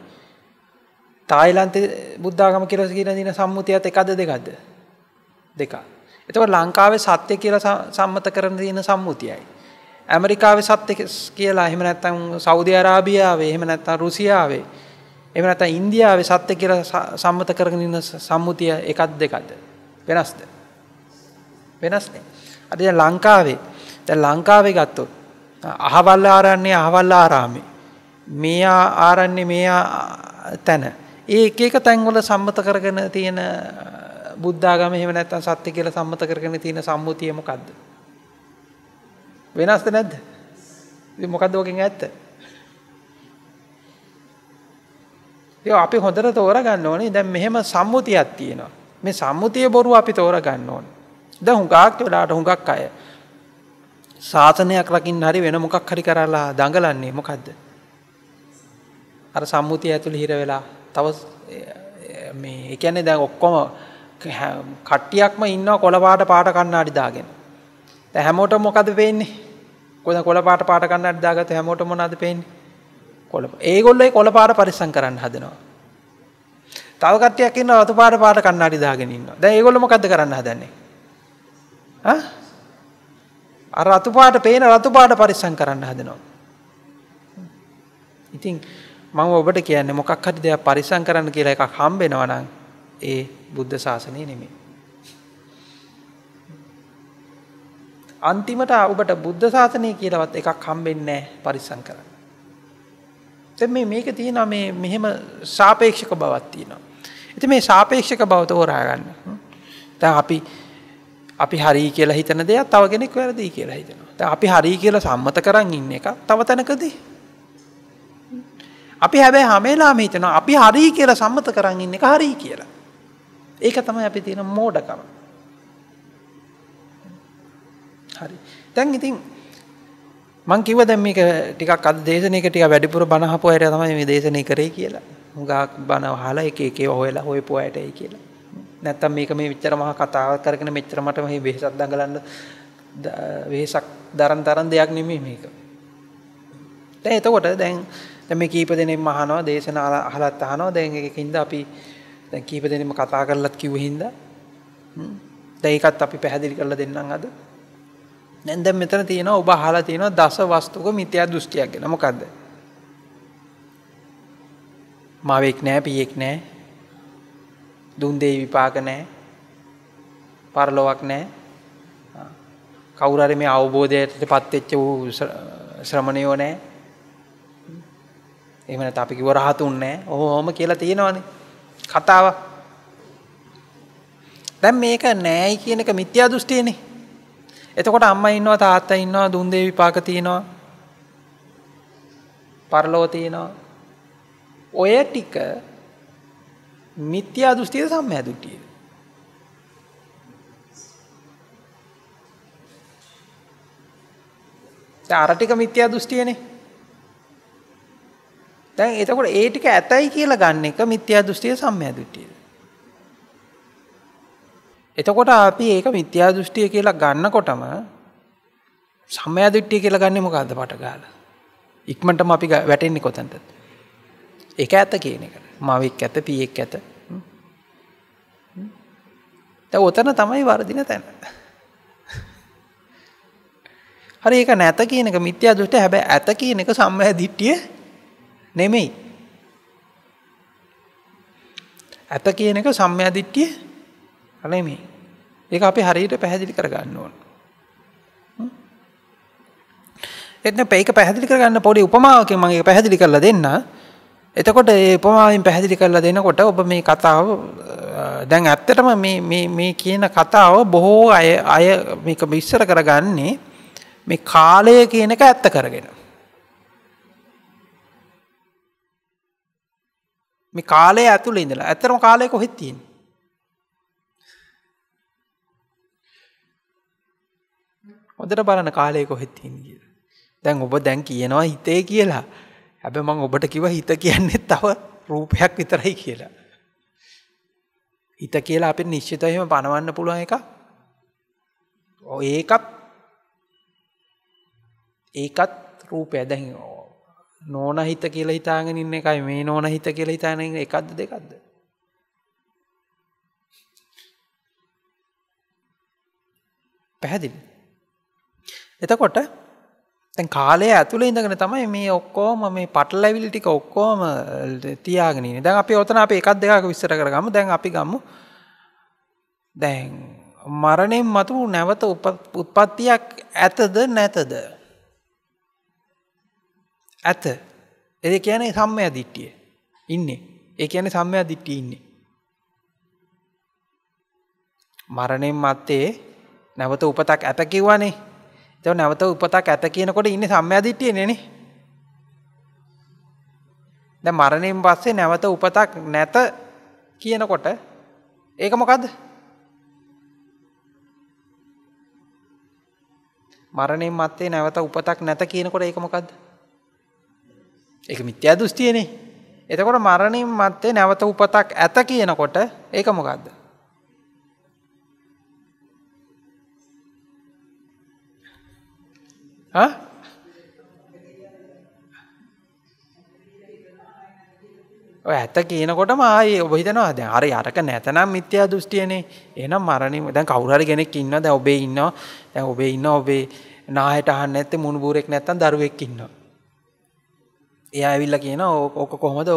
Speaker 1: තායිලන්තේ බුද්ධාගම කියලා කියන දින සම්මුතියත් එකද දෙකද දෙක. එතකොට ලංකාවේ සත්‍ය කියලා සම්මත කරන තියෙන සම්මුතියයි. ඇමරිකාවේ සත්‍ය කියලා එහෙම නැත්නම් සෞදි අරාබියාවේ එහෙම නැත්නම් රුසියාවේ එහෙම නැත්නම් ඉන්දියාවේ සත්‍ය කියලා සම්මත කරගෙන ඉන්න සම්මුතිය එකක් දෙකද වෙනස්ද? වෙනස්නේ. අද ලංකාවේ දැ ලංකාවේ ගත්තොත් අහවල් ආරන්නේ අහවල් ආරාමි මේයා ආරන්නේ මේයා තැන ඒ එක තැන්වල සම්මත කරගෙන තියෙන බුද්ධාගම එහෙම නැත්තම් සත්‍ය කියලා සම්මත කරගෙන තියෙන සම්මුතිය මොකද්ද වෙනස්ද නැද්ද ඉතින් මොකද්ද ඔකෙන් ඇත්ත ඒ අපි හොඳට තෝරගන්න ඕනේ දැන් මෙහෙම සම්මුතියක් තියෙනවා මේ සම්මුතිය බොරු අපි තෝරගන්න ඕනේ දැන් හුඟක් වෙලාට හුඟක් අය ශාසනයක් රකින්න හරි වෙන මොකක් හරි කරලා දඟලන්නේ මොකක්ද. අර සම්මුතිය ඇතුළ හිර වෙලා තව එකන්නේ දැන් ඔක්කොම කට්ටියක්ම ඉන්න කොළපාට පාට කන්නාඩි දාගෙන. ද හැමෝට මොකද පේන්නේ කොද කොළපාට පාට කන්නට දාගත හැමෝට මොනද පේන්නේ කොළ ඒගොල්ලයි කොළපාට පරිසං කරන්න හදනවා. තවකටයක් ඉන්න අතු පාට පාට කන්නාඩි දාගෙනන්න ද ඒගොල්ලමකද කරන්න හදන්නේ. අර රතු පාට පේන රතු පාට පරිස්සම් කරන්න හදනවා. ඉතින් මම ඔබට කියන්නේ මොකක් හරි දෙයක් පරිස්සම් කරන්න කියලා එකක් හම්බෙනවා නම් ඒ බුද්ධ ශාසනය නෙමෙයි. අන්තිමට ඔබට බුද්ධ ශාසනය කියලාවත් එකක් හම්බෙන්නේ නැහැ පරිස්සම් කරන්න. දැන් මේ මේක තියෙනවා මේ මෙහෙම සාපේක්ෂක බවක් තියෙනවා. ඉතින් මේ සාපේක්ෂක බව තෝරා ගන්න. දැන් අපි අපි හරි කියලා හිතන දෙයක් තව කෙනෙක් වැරදි කියලා හිතනවා. දැන් අපි හරි කියලා සම්මත කරන් ඉන්න එක තව තැනකදී අපි හැබැයි හැම වෙලාවෙම හිතනවා අපි හරි කියලා සම්මත කරන් ඉන්න එක හරි කියලා. ඒක තමයි අපි තියෙන මෝඩකම. හරි. දැන් ඉතින් මං කිව්ව දැන් මේක ටිකක් අද දේශනයක ටිකක් වැඩිපුර බණ අහපු අය තමයි මේ දේශනේ කරේ කියලා. හුඟක් බණ අහලා එක එක ඒවා හොයලා හොයපු අයටයි කියලා. නැත්තම් මේක මේ විච්චර මහ කතාවක් කරගෙන මෙච්චර මට මේ වෙහසක් දඟලන්න වෙහසක් දරන් තරන් දෙයක් නෙමේ මේක. දැන් එතකොට දැන් දැන් මේ කීප දෙනෙක් අහනවා දේශනා අහලත් අහනවා දැන් එකකින්ද අපි දැන් කීප දෙනෙම කතා කරලත් කිව්ව හින්දා දැන් ඒකත් අපි පැහැදිලි කරලා දෙන්නම් අද. දැන් දැන් මෙතන තියෙනවා ඔබ අහලා තියෙනවා දස වස්තුක මිත්‍යා දෘෂ්ටියක් ගැන. මොකද්ද? මාවෙක් නෑ, පීයෙක් නෑ, දුන් දෙයි විපාක නැහැ. පරලොවක් නැහැ. කවුරු හරි මේ අවබෝධයටපත් වෙච්ච වූ ශ්‍රමණයෝ නැහැ. එහෙම නැත්නම් අපි කිව්ව රහතුන් නැහැ. ඔහොම කියලා තියෙනවනේ. කතාව. දැන් මේක නැහැයි කියන එක මිත්‍යා දෘෂ්ටියනේ. එතකොට අම්මා ඉන්නවා තාත්තා ඉන්නවා දුන් දෙවි විපාක තියෙනවා. පරලෝ තියෙනවා. ඔය ටික මිත්‍යා දෘෂ්ටියද සම්මා දෘෂ්ටියද? දැන් අර ටික මිත්‍යා දෘෂ්ටියනේ. දැන් එතකොට ඒ ටික ඇතයි කියලා ගන්න එක මිත්‍යා දෘෂ්ටිය සම්මා දෘෂ්ටියද? එතකොට අපි ඒක මිත්‍යා දෘෂ්ටිය කියලා ගන්නකොටම සම්මා දෘෂ්ටිය කියලා ගන්නේ මොකද්ද පට ගාලා? ඉක්මනටම අපි වැටෙන්නේ කොතනද? ඒක ඇත කියන එක. මවෙක් ඇත පියෙක් ඇත ඔතන තමයි වරදින තැන හරි ඒක නැත කියනක මිත්‍යා දුෂ්ට හැබැ ඇත කියන එක සම්මහ දිට්ටිය නෙමෙයි ඇත කියන එක සම්මයදිට්ටිය අනෙමේ ඒ අපි හරියට පැහැදිලි කරගන්න ඕන එත්න පේක පැහදිලි කරගන්න පොඩි උපමාවකින් මගේ පැහැදිලි කරලා දෙන්න එතකොට ඒ උපමාවෙන් පැහැදිලි කරලා දෙනකොට ඔබ මේ කතාව දැන් ඇත්තටම මේ කියන කතාව බොහෝ අය අය මේක විශ්සර කරගන්නේ මේ කාලය කියන එක ඇත්ත කරගෙන. මේ කාලය ඇතුළ ඉඳලා ඇත්තරම කාලය කොහෙත් තියෙන. හොදට බලන කාලය කොහෙත් තියෙන කියලා. දැන් ඔබ දැන් කියනවා හිතේ කියලා හැබැයි මම ඔබට කිව්ව හිත කියන්නේ තව රූපයක් විතරයි කියලා. හිත කියලා අපිට නිශ්චිතවම පනවන්න පුළුවන් එකක්. ඔය ඒකත් ඒකත් රූපය දැන් නෝන හිත කියලා හිතාගෙන ඉන්න එකයි මේ නෝන හිත කියලා හිතාගෙන ඉන්න එකක්ද දෙකක්ද? පැහැදිලි. එතකොට තැන් කාලය ඇතුළ ඉඳගෙන තමයි මේ ඔක්කෝම මේ පටලැවිල් ටික ඔක්කෝම තියාගෙන දැන් අපි ඔතන අප එකක් දෙකක් විස්සර කරගම දැන් අපි ගම්මු දැන් මරණයෙන් මතු නැවත උත්පත්තියක් ඇතද නැතද ඇත එද කියන්නේ සම්මය දිට්ටිය ඉන්නේ ඒ කියන්නේ සම්මය දිට්ටි ඉන්නේ මරණයෙන් මත්තේ නැවත උපතක් ඇත කිව්වනේ එතකොට නැවත උපතක් ඇත කියනකොට ඉන්නේ සම්මාදිට්ඨියනේ නේ. දැන් මරණයෙන් පස්සේ නැවත උපතක් නැත කියනකොට ඒක මොකද්ද? මරණයෙන් මත්තේ නැවත උපතක් නැත කියනකොට ඒක මොකද්ද? ඒක මිත්‍යා දෘෂ්ටියනේ. එතකොට මරණයෙන් මත්තේ නැවත උපතක් ඇත කියනකොට ඒක මොකද්ද? ආ ඔය ඇත්ත කියනකොටම ආයේ ඔබ හිතනවා දැන් අර යරක නැතනම් මිත්‍යා දෘෂ්ටියනේ එහෙනම් මරණින් දැන් කවුරු හරි කෙනෙක් ඉන්නවා දැන් ඔබේ ඉන්නවා දැන් ඔබේ ඉන්නවා ඔබේ නාහයට අහන්න නැත්තේ මුණු බූරෙක් නැත්තම් දරුවෙක් ඉන්නවා එයා ඇවිල්ලා කියනවා ඕක කොහොමද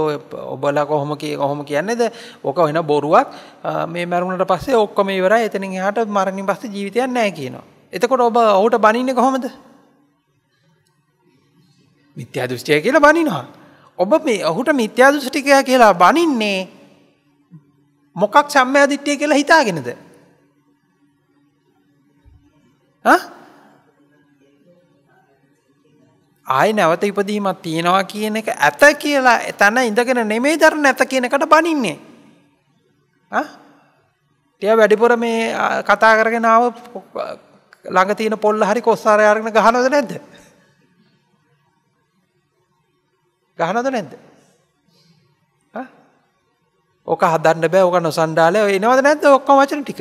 Speaker 1: ඔබලා කොහොම කොහොම කියන්නේද ඕක වෙන බොරුවක් මේ මරුණට පස්සේ ඔක්කොම ඉවරයි එතනින් එහාට මරණින් පස්සේ ජීවිතයක් නැහැ කියනවා එතකොට ඔබ ඔහුට බනින්නේ කොහොමද මිත්‍යා දෘෂ්ටිය කියලා බනිනවා. ඔබ මේ ඔහුට මිත්‍යා දෘෂ්ටිකයා කියලා බනින්නේ මොකක් සම්මා දිට්ඨිය කියලා හිතාගෙනද? ආ? ආය නැවත ඉපදීමක් තියෙනවා කියන එක ඇත කියලා එතන ඉඳගෙන නෙමෙයි දරන ඇත කියන එකට බනින්නේ. ආ? ටික වැඩිපුර මේ කතා කරගෙන ආව ළඟ තියෙන පොල්ල හරි කොස්සාරය අරගෙන ගහනවද නැද්ද? ගහනද නැද්ද? ඕක හදන්න බෑ ඕක නොසන්ඩාලය එනවද නැද්ද ඔක්කොම වචන ටික.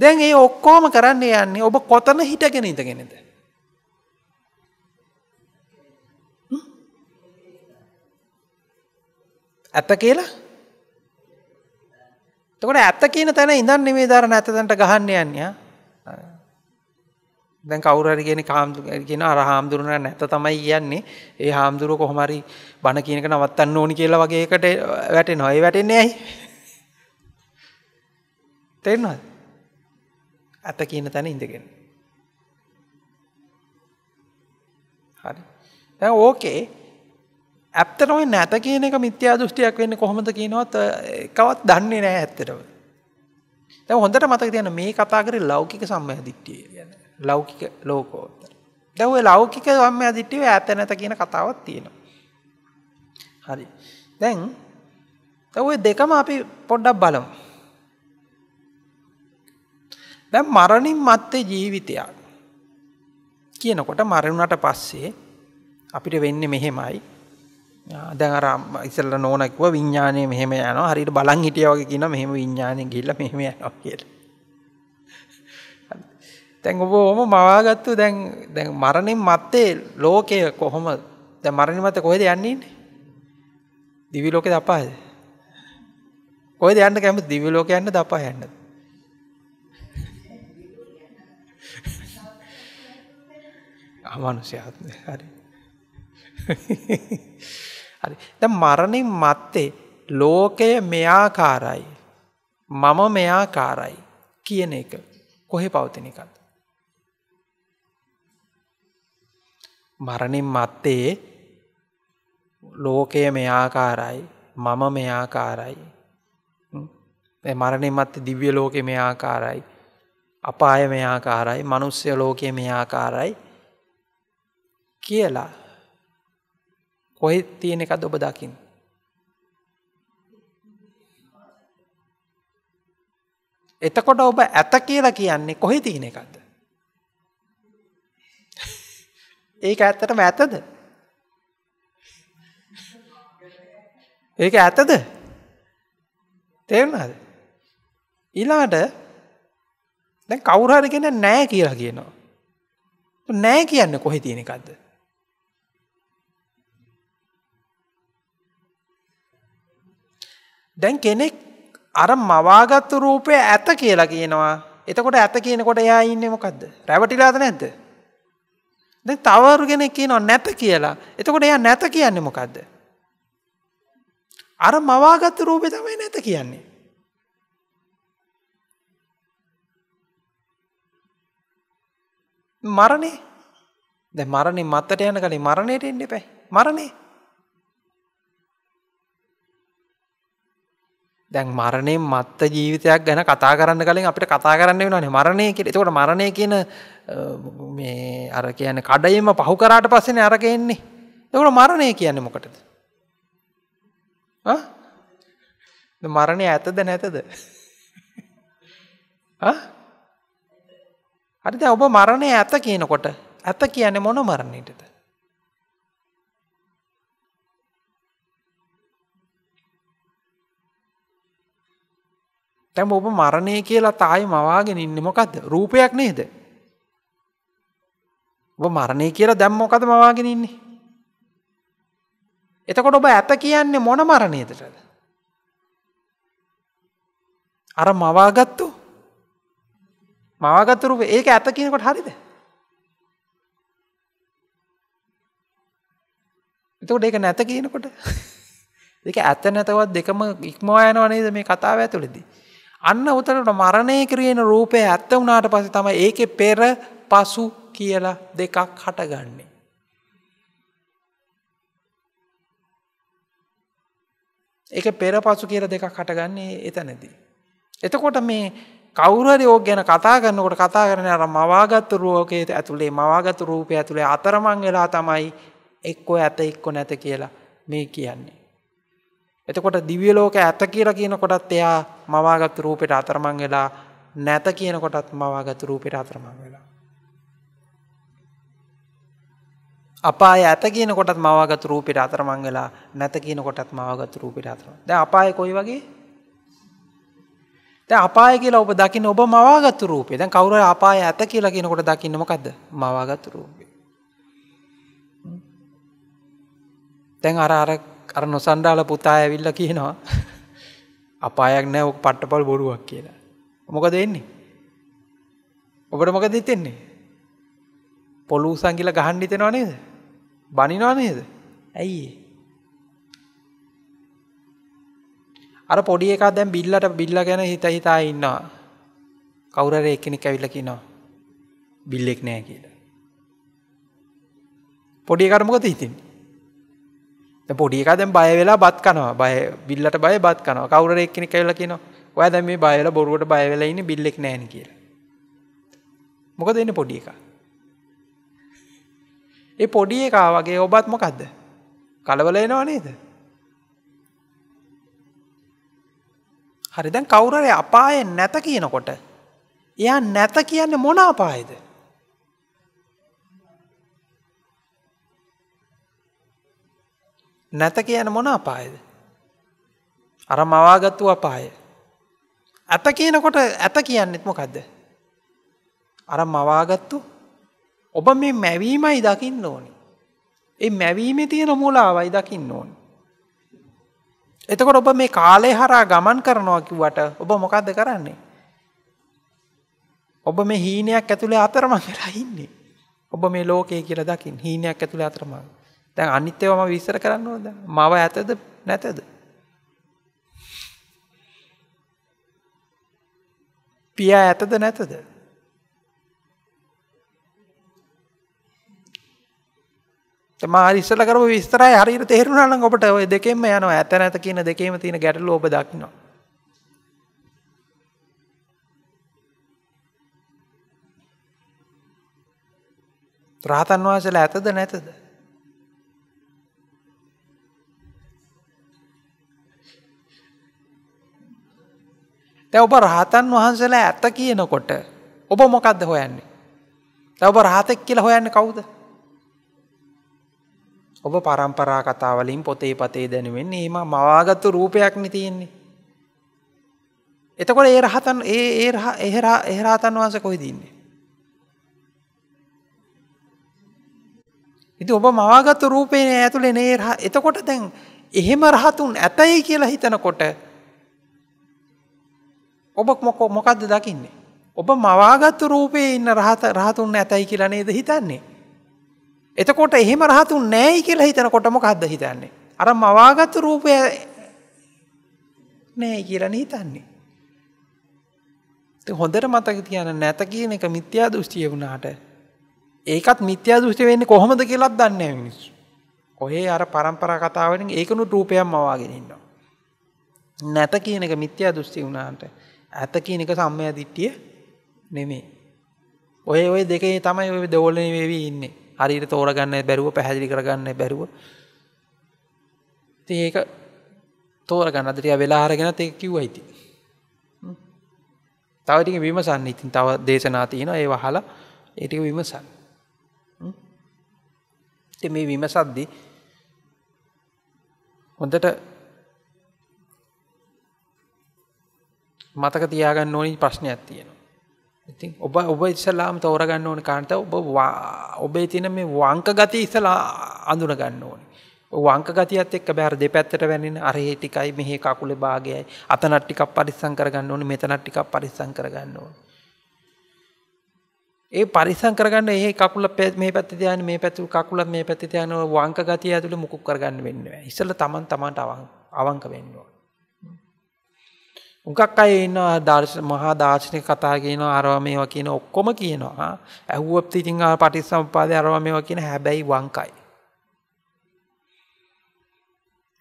Speaker 1: දැන් ඒ ඔක්කෝම කරන්න යන්නේ ඔබ කොතන හිටගෙන ඉඳගෙනද. ඇත්ත කියලා තකොට ඇත්ත කියන තැන ඉඳන් නෙමේ දරන ඇතතැන්ට ගහන්න යන්නේ දැන් කවුරහරි කියන කාමුදුගෙන අර හාමුදුරන නැත තමයි කියන්නේ ඒ හාමුදුරුව කොහොමරි බණ කියනක නවත්තන්න ඕනි කියලා වගේ එකට වැටෙන ඔය වැටෙන්නේ ඇයි තේරෙනවද අත කියන තැන ඉඳගෙන හරි දැන් ඕකේ ඇත්තටම නැත කියන එක මිත්‍යා දෘෂ්ටියක් වෙන්නේ කොහොමද කියනවත් එකවත් දන්නේ නැහැ ඇත්තටම දැන් හොඳට මතක තියන්න මේ කතා කරේ ලෞකික සම්මය දිට්ඨිය කියන්නේ ලෞකික ලෝකෝත්තර. දැන් ওই ලෞකික ධම්මයා දිට්ඨිය ඈත නැත කියන කතාවක් තියෙනවා. හරි. දැන් ওই දෙකම අපි පොඩ්ඩක් බලමු. දැන් මරණින් මත්තේ ජීවිතයක් කියනකොට මරුණට පස්සේ අපිට වෙන්නේ මෙහෙමයි. දැන් අර ඉස්සෙල්ලා නෝනා කිව්වා විඥානය මෙහෙම යනවා. හරියට බලන් හිටියා වගේ කියනවා මෙහෙම විඥානය ගිහිල්ලා මෙහෙම යනවා කියලා. දැන් ඔබ ඕම මවාගත්තු දැන් දැන් මරණින් මත්තේ ලෝකය කොහොම දැන් මරණින් මත්තේ කොහෙද යන්නේ ඉන්නේ? දිවි ලෝකේද අපායද? කොහෙද යන්න කැමති? දිවි ලෝක යන්නද අපාය යන්නද? අමනුෂ්‍ය ආත්මේ හරි. හරි. දැන් මරණින් මත්තේ ලෝකය මෙයාකාරයි. මම මෙයාකාරයි කියන එක කොහේ පවතින එකක්ද? මරණින් මත්තේ ලෝකය මෙයාකාරයි මම මෙයාකාරයි මරණින් මත්තේ දිව්‍ය ලෝකෙ මෙයාකාරයි අපාය මෙයාකාරයි මනුස්්‍ය ලෝකය මෙයාකාරයි කියලා කොහෙ තියෙන එකත් ඔබ දකිින් එතකොට ඔබ ඇත කියලා කියන්නේ කොහෙ තියෙන එකක්ද ඒක ඇත්තටම ඇතද? ඒක ඇතද? තේරුණාද? ඊළාට දැන් කවුරු හරි කෙනෙක් නැහැ කියලා කියනවා. නැහැ කියන්නේ කොහේ තියෙන එකක්ද? දැන් කෙනෙක් අර මවාගත්තු රූපය ඇත කියලා කියනවා. එතකොට ඇත කියනකොට එයා ඉන්නේ මොකද්ද? රැවටිලාද නැද්ද? දැන් තවරු කෙනෙක් කියනවා නැත කියලා. එතකොට එයා නැත කියන්නේ මොකද්ද? අර මවාගත් රූපේ තමයි නැත කියන්නේ. මරණේ. දැන් මරණේ මත්තට යන කලින් මරණයට එන්න එපා. මරණේ. දැන් මරණයෙන් මත්ත ජීවිතයක් ගැන කතා කරන්න කලින් අපිට කතා කරන්න වෙනවානේ මරණය කියලා. එතකොට මරණය කියන අර කියන කඩයම පහු කරාට පස්සෙන අරකෙන්නේ එකට මරණය කියන්නේ මොකටද මරණය ඇතද නැතද හරිද ඔබ මරණය ඇත කියනකොට ඇත කියන්නේ මොන මරණයටද තැම ඔබ මරණය කියලා තායි මවාගෙන ඉන්න මොකක්ද රූපයක් නේද ඔබ මරණය කියලා දැම්මෝකද මවාගෙන ඉන්නේ. එතකොට ඔබ ඇත කියන්නේ මොන මරණයටද? අර මවාගත්තු මවාගත්තු රූපේ ඒක ඇත කියනකොට හරිද? එතකොට ඒක නැත කියනකොට දෙක ඇත නැතවත් දෙකම ඉක්මවා යනවා නේද මේ කතාව ඇතුළේදී. අන්න උතනට මරණය කියන රූපය ඇත්ත වුණාට පස්සේ තමයි ඒකේ පෙර පසු කියලා දෙකක් හටගන්නේ. එක පෙරපසු කියල දෙකක් හටගන්නේ එතනදී. එතකොට මේ කවුරරි ඕක ගැන කතා කරන්නකොට කතා කරන අර මවාගත්තු රෝකයට ඇතුළේ මවාගත්තු රූපය ඇතුළේ අතරමං වෙලා තමයි එක්කෝ ඇත එක්කො නැත කියලා මේ කියන්නේ. එතකොට දිවියලෝක ඇත කියර කියනකොටත් එයා මවාගත්තු රූපෙට අතරමං වෙලා නැත කියනකොටත් මවාගත්තු රූපෙට අතරමං වෙලා. අපාය ඇත කියන කොටත් මවාගත් රූපෙට අතරමං වෙලා නැත කියන කොටත් මවාගත් රූපෙට අතර. දැන් අපාය කොයි වගේ? දැන් අපාය කියලා ඔබ දකින්න ඔබ මවාගත් රූපේ. දැන් කවුරු හරි අපාය ඇත කියලා කියනකොට දකින්න මොකද්ද? මවාගත් රූපේ. දැන් අර අර අර නොසණ්ඩාල පුතා ඇවිල්ලා කියනවා අපායක් නැහැ ඔක පට්ටපල් බොරුවක් කියලා. මොකද වෙන්නේ? ඔබට මොකද හිතෙන්නේ? පොලූසන් කියලා ගහන්න හිතෙනව නේද? බනිනවා නේද? ඇයි අර පොඩි එකා දැන් බිල්ලට බිල්ල ගැන හිත හිතා ඉන්නවා. කවුරු හරි එක්කෙනෙක් ඇවිල්ලා කියනවා බිල්ලෙක් නෑ කියලා. පොඩි එකාට මොකද හිතෙන්නේ? දැන් පොඩි එකා දැන් බය වෙලා බත් කනවා. බය බිල්ලට බය බත් කනවා. කවුරු හරි එක්කෙනෙක් ඇවිල්ලා කියනවා ඔයා දැන් මේ බය වෙලා බොරුවට බය වෙලා ඉන්නේ බිල්ලෙක් නෑනේ කියලා. මොකද වෙන්නේ පොඩි එකා? ඒ පොඩි එකා වගේ ඔබත් මොකක්ද? කලබල වෙනව නේද? හරි දැන් කවුරුරේ අපායේ නැත කියනකොට එයා නැත කියන්නේ මොන අපායේද? නැත කියන මොන අපායද. අර මවාගත්තු අපාය. ඇත කියනකොට ඇත කියන්නෙත්ම කදද. අර මවාගත්තු ඔබ මේ මැවීමයි දකින්න ඕනි. ඒ මැවීමේ තියෙන මූලාවයි දකින්න ඕනි. එතකොට ඔබ මේ කාලය හරහා ගමන් කරනවා කිව්වට ඔබ මොකද්ද කරන්නේ? ඔබ මේ හීනයක් ඇතුලේ අතරමං වෙලා ඉන්නේ. ඔබ මේ ලෝකය කියලා දකින්න හීනයක් ඇතුලේ අතරමං. දැන් අනිත් ඒවා මම විස්තර කරන්න ඕනද? මව ඇතද නැතද? පියා ඇතද නැතද? මාර ඉස්සල කරපු විස්තරය හරියට තේරුණා නම් ඔබට ওই දෙකෙන්ම යනවා ඇත නැත කියන දෙකේම තියෙන ගැටලුව ඔබ දකිනවා රහතන් වහන්සේලා ඇතද නැතද දැන් ඔබ රහතන් වහන්සේලා ඇත කියනකොට ඔබ මොකද්ද හොයන්නේ දැන් ඔබ රහතෙක් කියලා හොයන්නේ කවුද ඔබ පරම්පරා කතාවලින් පොතේ පතේ දැනුවෙන් ඒම මවාගත්තු රූපයක්න තියෙන්නේ. එතකොට ඒ රහතන් ඒ එහරා එහරාතන් වහස කොයි දන්නේ. ඉති ඔබ මවාගත්තු රූපය ඇතුළේ නේ එතකොට දැන් එහෙම රහතුන් ඇතයි කියලා හිතනකොට ඔබ මොකෝ මොකක්ද දකින්නේ. ඔබ මවාගත්තු රූපයේ ඉන්න රහතුන් ඇතයි කියලා නේද හිතන්නේ. එතකොට එහෙම රහතුන් නෑයි කියලා හිතනකොට මොකද්ද හිතන්නේ? අර මවාගත් රූපය නෑයි කියලා හිතන්නේ. ඉතින් හොඳට මතක තියාගන්න නැත කියන එක මිත්‍යා දෘෂ්ටිය වුණාට ඒකත් මිත්‍යා දෘෂ්ටි වෙන්නේ කොහොමද කියලාත් දන්නේ නැහැ මිනිස්සු. ඔහේ අර પરම්පරා කතාවෙන් ඒකනුත් රූපයක්ම මවාගෙන ඉන්නවා. නැත කියන එක මිත්‍යා දෘෂ්ටි වුණාට ඇත කියන එක සම්මයා දිට්ඨිය නෙමෙයි. ඔය ඔය දෙකේ තමයි ඔය දෙවොලේ වෙවි ඉන්නේ. හරියට තෝරගන්න බැරුව පැහැදිලි කරගන්න බැරුව ති ඒක තෝරගන්න අදටිය වෙලාහරගෙන ඒ කිව් අයිති තවටික විමසන්න ඉතින් තව දේශනා තියෙන ඒ වහලා ඒටික විමසන්න මේ විමසද්දි හොඳට මතක තියාගන්න ඕනි ප්‍රශ්නයක් තියෙනවා ඉතින් ඔබ ඔබ ඉස්සලාම තෝරගන්න ඕන කාන්තාව ඔබ ඔබේ තියෙන මේ වංක ගතිය ඉස්සලා අඳුන ගන්න ඕනේ. වංක ගතියත් එක්ක බෑර දෙපැත්තට වැනින්න අර ඒ ටිකයි මෙහි කකුලේ භාගයයි අතනක් ටිකක් පරිස්සම් කරගන්න ඕනේ මෙතනක් ටිකක් පරිස්සම් කරගන්න ඕනේ. ඒ පරිස්සම් කරගන්න ඒ කකුල මේ පැත්තේ තියාගෙන මේ පැත්තේ කකුල මේ පැත්තේ තියාගෙන වංක ගතිය ඇතුළේ මුකුත් කරගන්න වෙන්නේ නැහැ. ඉස්සෙල්ලා Taman Tamanට අවංක වෙන්න ඕනේ. උගක් අය ඉන්නවා දර්ශ මහා දාර්ශනික කතා කියනවා අරවා මේවා කියන ඔක්කොම කියනවා ඇහුවොත් ඉතින් ආ පටිච්චසමුප්පාදේ අරවා මේවා කියන හැබැයි වංකයි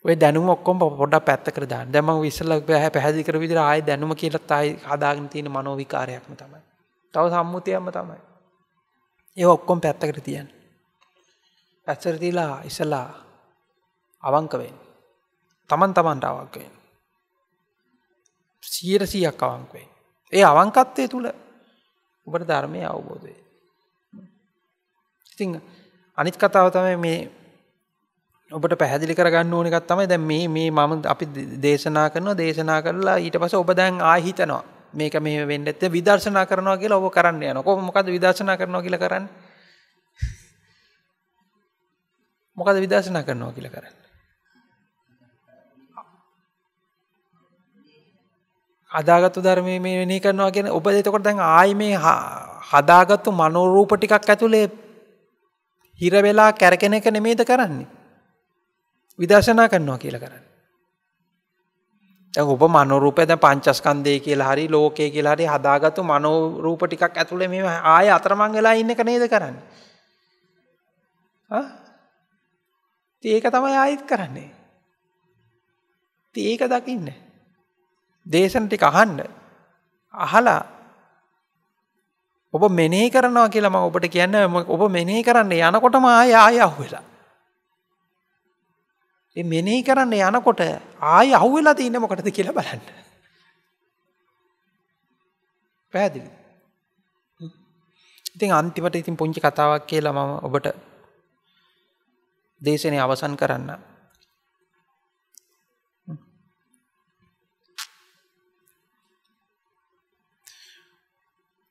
Speaker 1: ඔය දැනුම ඔක්කොම පොඩ්ඩක් පැත්තකට දාන්න දැන් මම ඉස්සෙල්ලා පැහැදිලි කරපු විදිහට ආයේ දැනුම කියලා තායි හදාගෙන තියෙන මනෝ විකාරයක්ම තමයි තව සම්මුතියක්ම තමයි ඒ ඔක්කොම පැත්තකට තියන්න පැත්තට තියලා ඉස්සලා අවංක වෙන්න තමන් තමන්ට අවංක වෙන්න සියයට සියක් අවංකවෙන්. ඒ අවංකත්වය තුළ ඔබට ධර්මය අවබෝධය. ඉතිං අනිත් කතාව තමයි මේ ඔබට පැහැදිලි කරගන්න ඕනකත් තමයි දැ මේ මේ මම අපි දේශනා කරනවා දේශනා කරලා ඊට පස ඔබ දැන් ආහිතනවා මේක මේ වෙන්න ඇත විදර්ශනා කරනවා කියලා ඔබ කරන්න යන කො මොකද විදර්ශනා කරනවා කියල කරන්න මොකද විදර්ශනා කරනවා කියල කරන්න අදාගත්තු ධර්මයේ මේ වෙනේ කරනවා කියන ඔබ එතකොට දැන් ආයි මේ හදාගත්තු මනෝරූප ටිකක් ඇතුලේ හිර වෙලා කැරකෙන එක නෙමෙයිද කරන්නේ විදර්ශනා කරනවා කියලා කරන්නේ දැන් ඔබ මනෝරූපය දැන් පංචස්කන්ධය කියලා හරි ලෝකය කියලා හරි හදාගත්තු මනෝරූප ටිකක් ඇතුලේ මේ ආයේ අතරමං වෙලා ඉන්න එක නේද කරන්නේ ආ ඒක තමයි ආයෙත් කරන්නේ ඒක දකින්නේ දේශන ටික අහන්න. අහලා ඔබ මෙනෙහි කරනවා කියලා මම ඔබට කියන්නේ ඔබ මෙනෙහි කරන්න යනකොටම ආය ආය අහුවෙලා. ඒ මෙනෙහි කරන්න යනකොට ආය අහුවෙලා තියෙන්නේ මොකටද කියලා බලන්න. පැහැදිලි. ඉතින් අන්තිමට ඉතින් පුංචි කතාවක් කියලා මම ඔබට දේශනේ අවසන් කරන්නම්.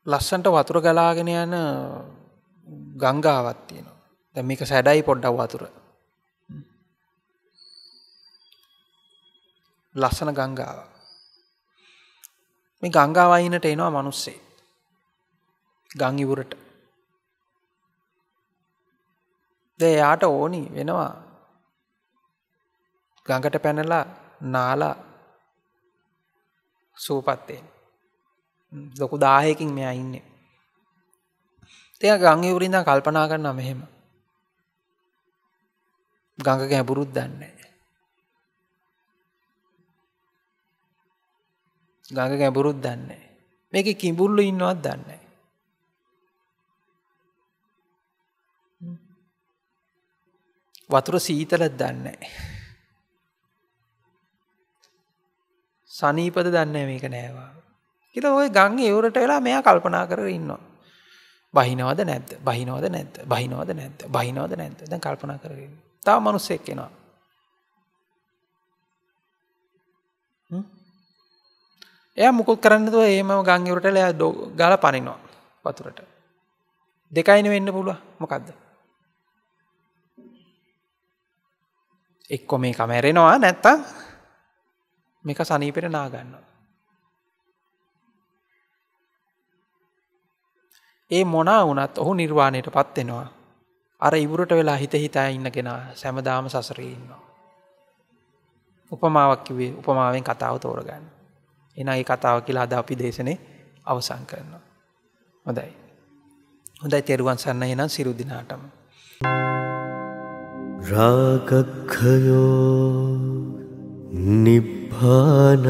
Speaker 1: ලස්සන්ට වතුර ගලාගෙන යන ගංගාවත් තියෙනවා. දැන් මේක සැඩයි පොඩ්ඩක් වතුර. ලස්සන ගංගාව. මේ ගංගා වයින්නට එනවා මිනිස්සේ. ගම් ඉවුරට. දැන් එයාට ඕනි වෙනවා. ගඟට පැනලා නාලා සූපත් වෙන්න. ලොකු දායකින් මෙයා ඉන්නේ. තිය ගංගවරින්ද කල්පනා කරන්න මෙහෙම. ගඟ ගැඹුරුත් දන්නේ. ගඟ ගැඹුරුත් දන්නේ. මේක කිඹුල්ල ඉන්නවත් දන්නේ. වතුර සීතලත් දන්නේ. සනීපද දන්නේ මේක නෑවා. කියලා ওই ගංගේ යුරට වෙලා මෙයා කල්පනා කරගෙන ඉන්නවා. බහිනවද නැද්ද? බහිනවද නැද්ද? බහිනවද නැද්ද? බහිනවද නැද්ද? දැන් කල්පනා කරගෙන ඉන්නවා. තව මිනිස්සෙක් එනවා. එයා මුකුත් කරන්න නැතුව එහෙම ගංගේ යුරට එයා ගාලා පනිනවා වතුරට. දෙකයින වෙන්න පුළුවන්. මොකද්ද? එක්කො මේක මැරෙනවා නැත්තම් මේක සනීපෙට නා ගන්නවා. ඒ මොනා වුනත් ඔහු නිර්වාණයට පත්වෙනවා. අර ඉවුරට වෙලා හිත හිතා ඉන්නගෙන සැමදාම සසරඉන්නවා. උපමාවක් කිවේ උපමාවෙන් කතාව තෝරගන්න. එන ඒ කතාව කියලා අද අපි දේශනේ අවසන් කරනවා. හොඳයි. හොඳයි තෙරුවන් සන්න එනම් සිරුදිනාටම. රාගක්හයෝ නිබ්භානං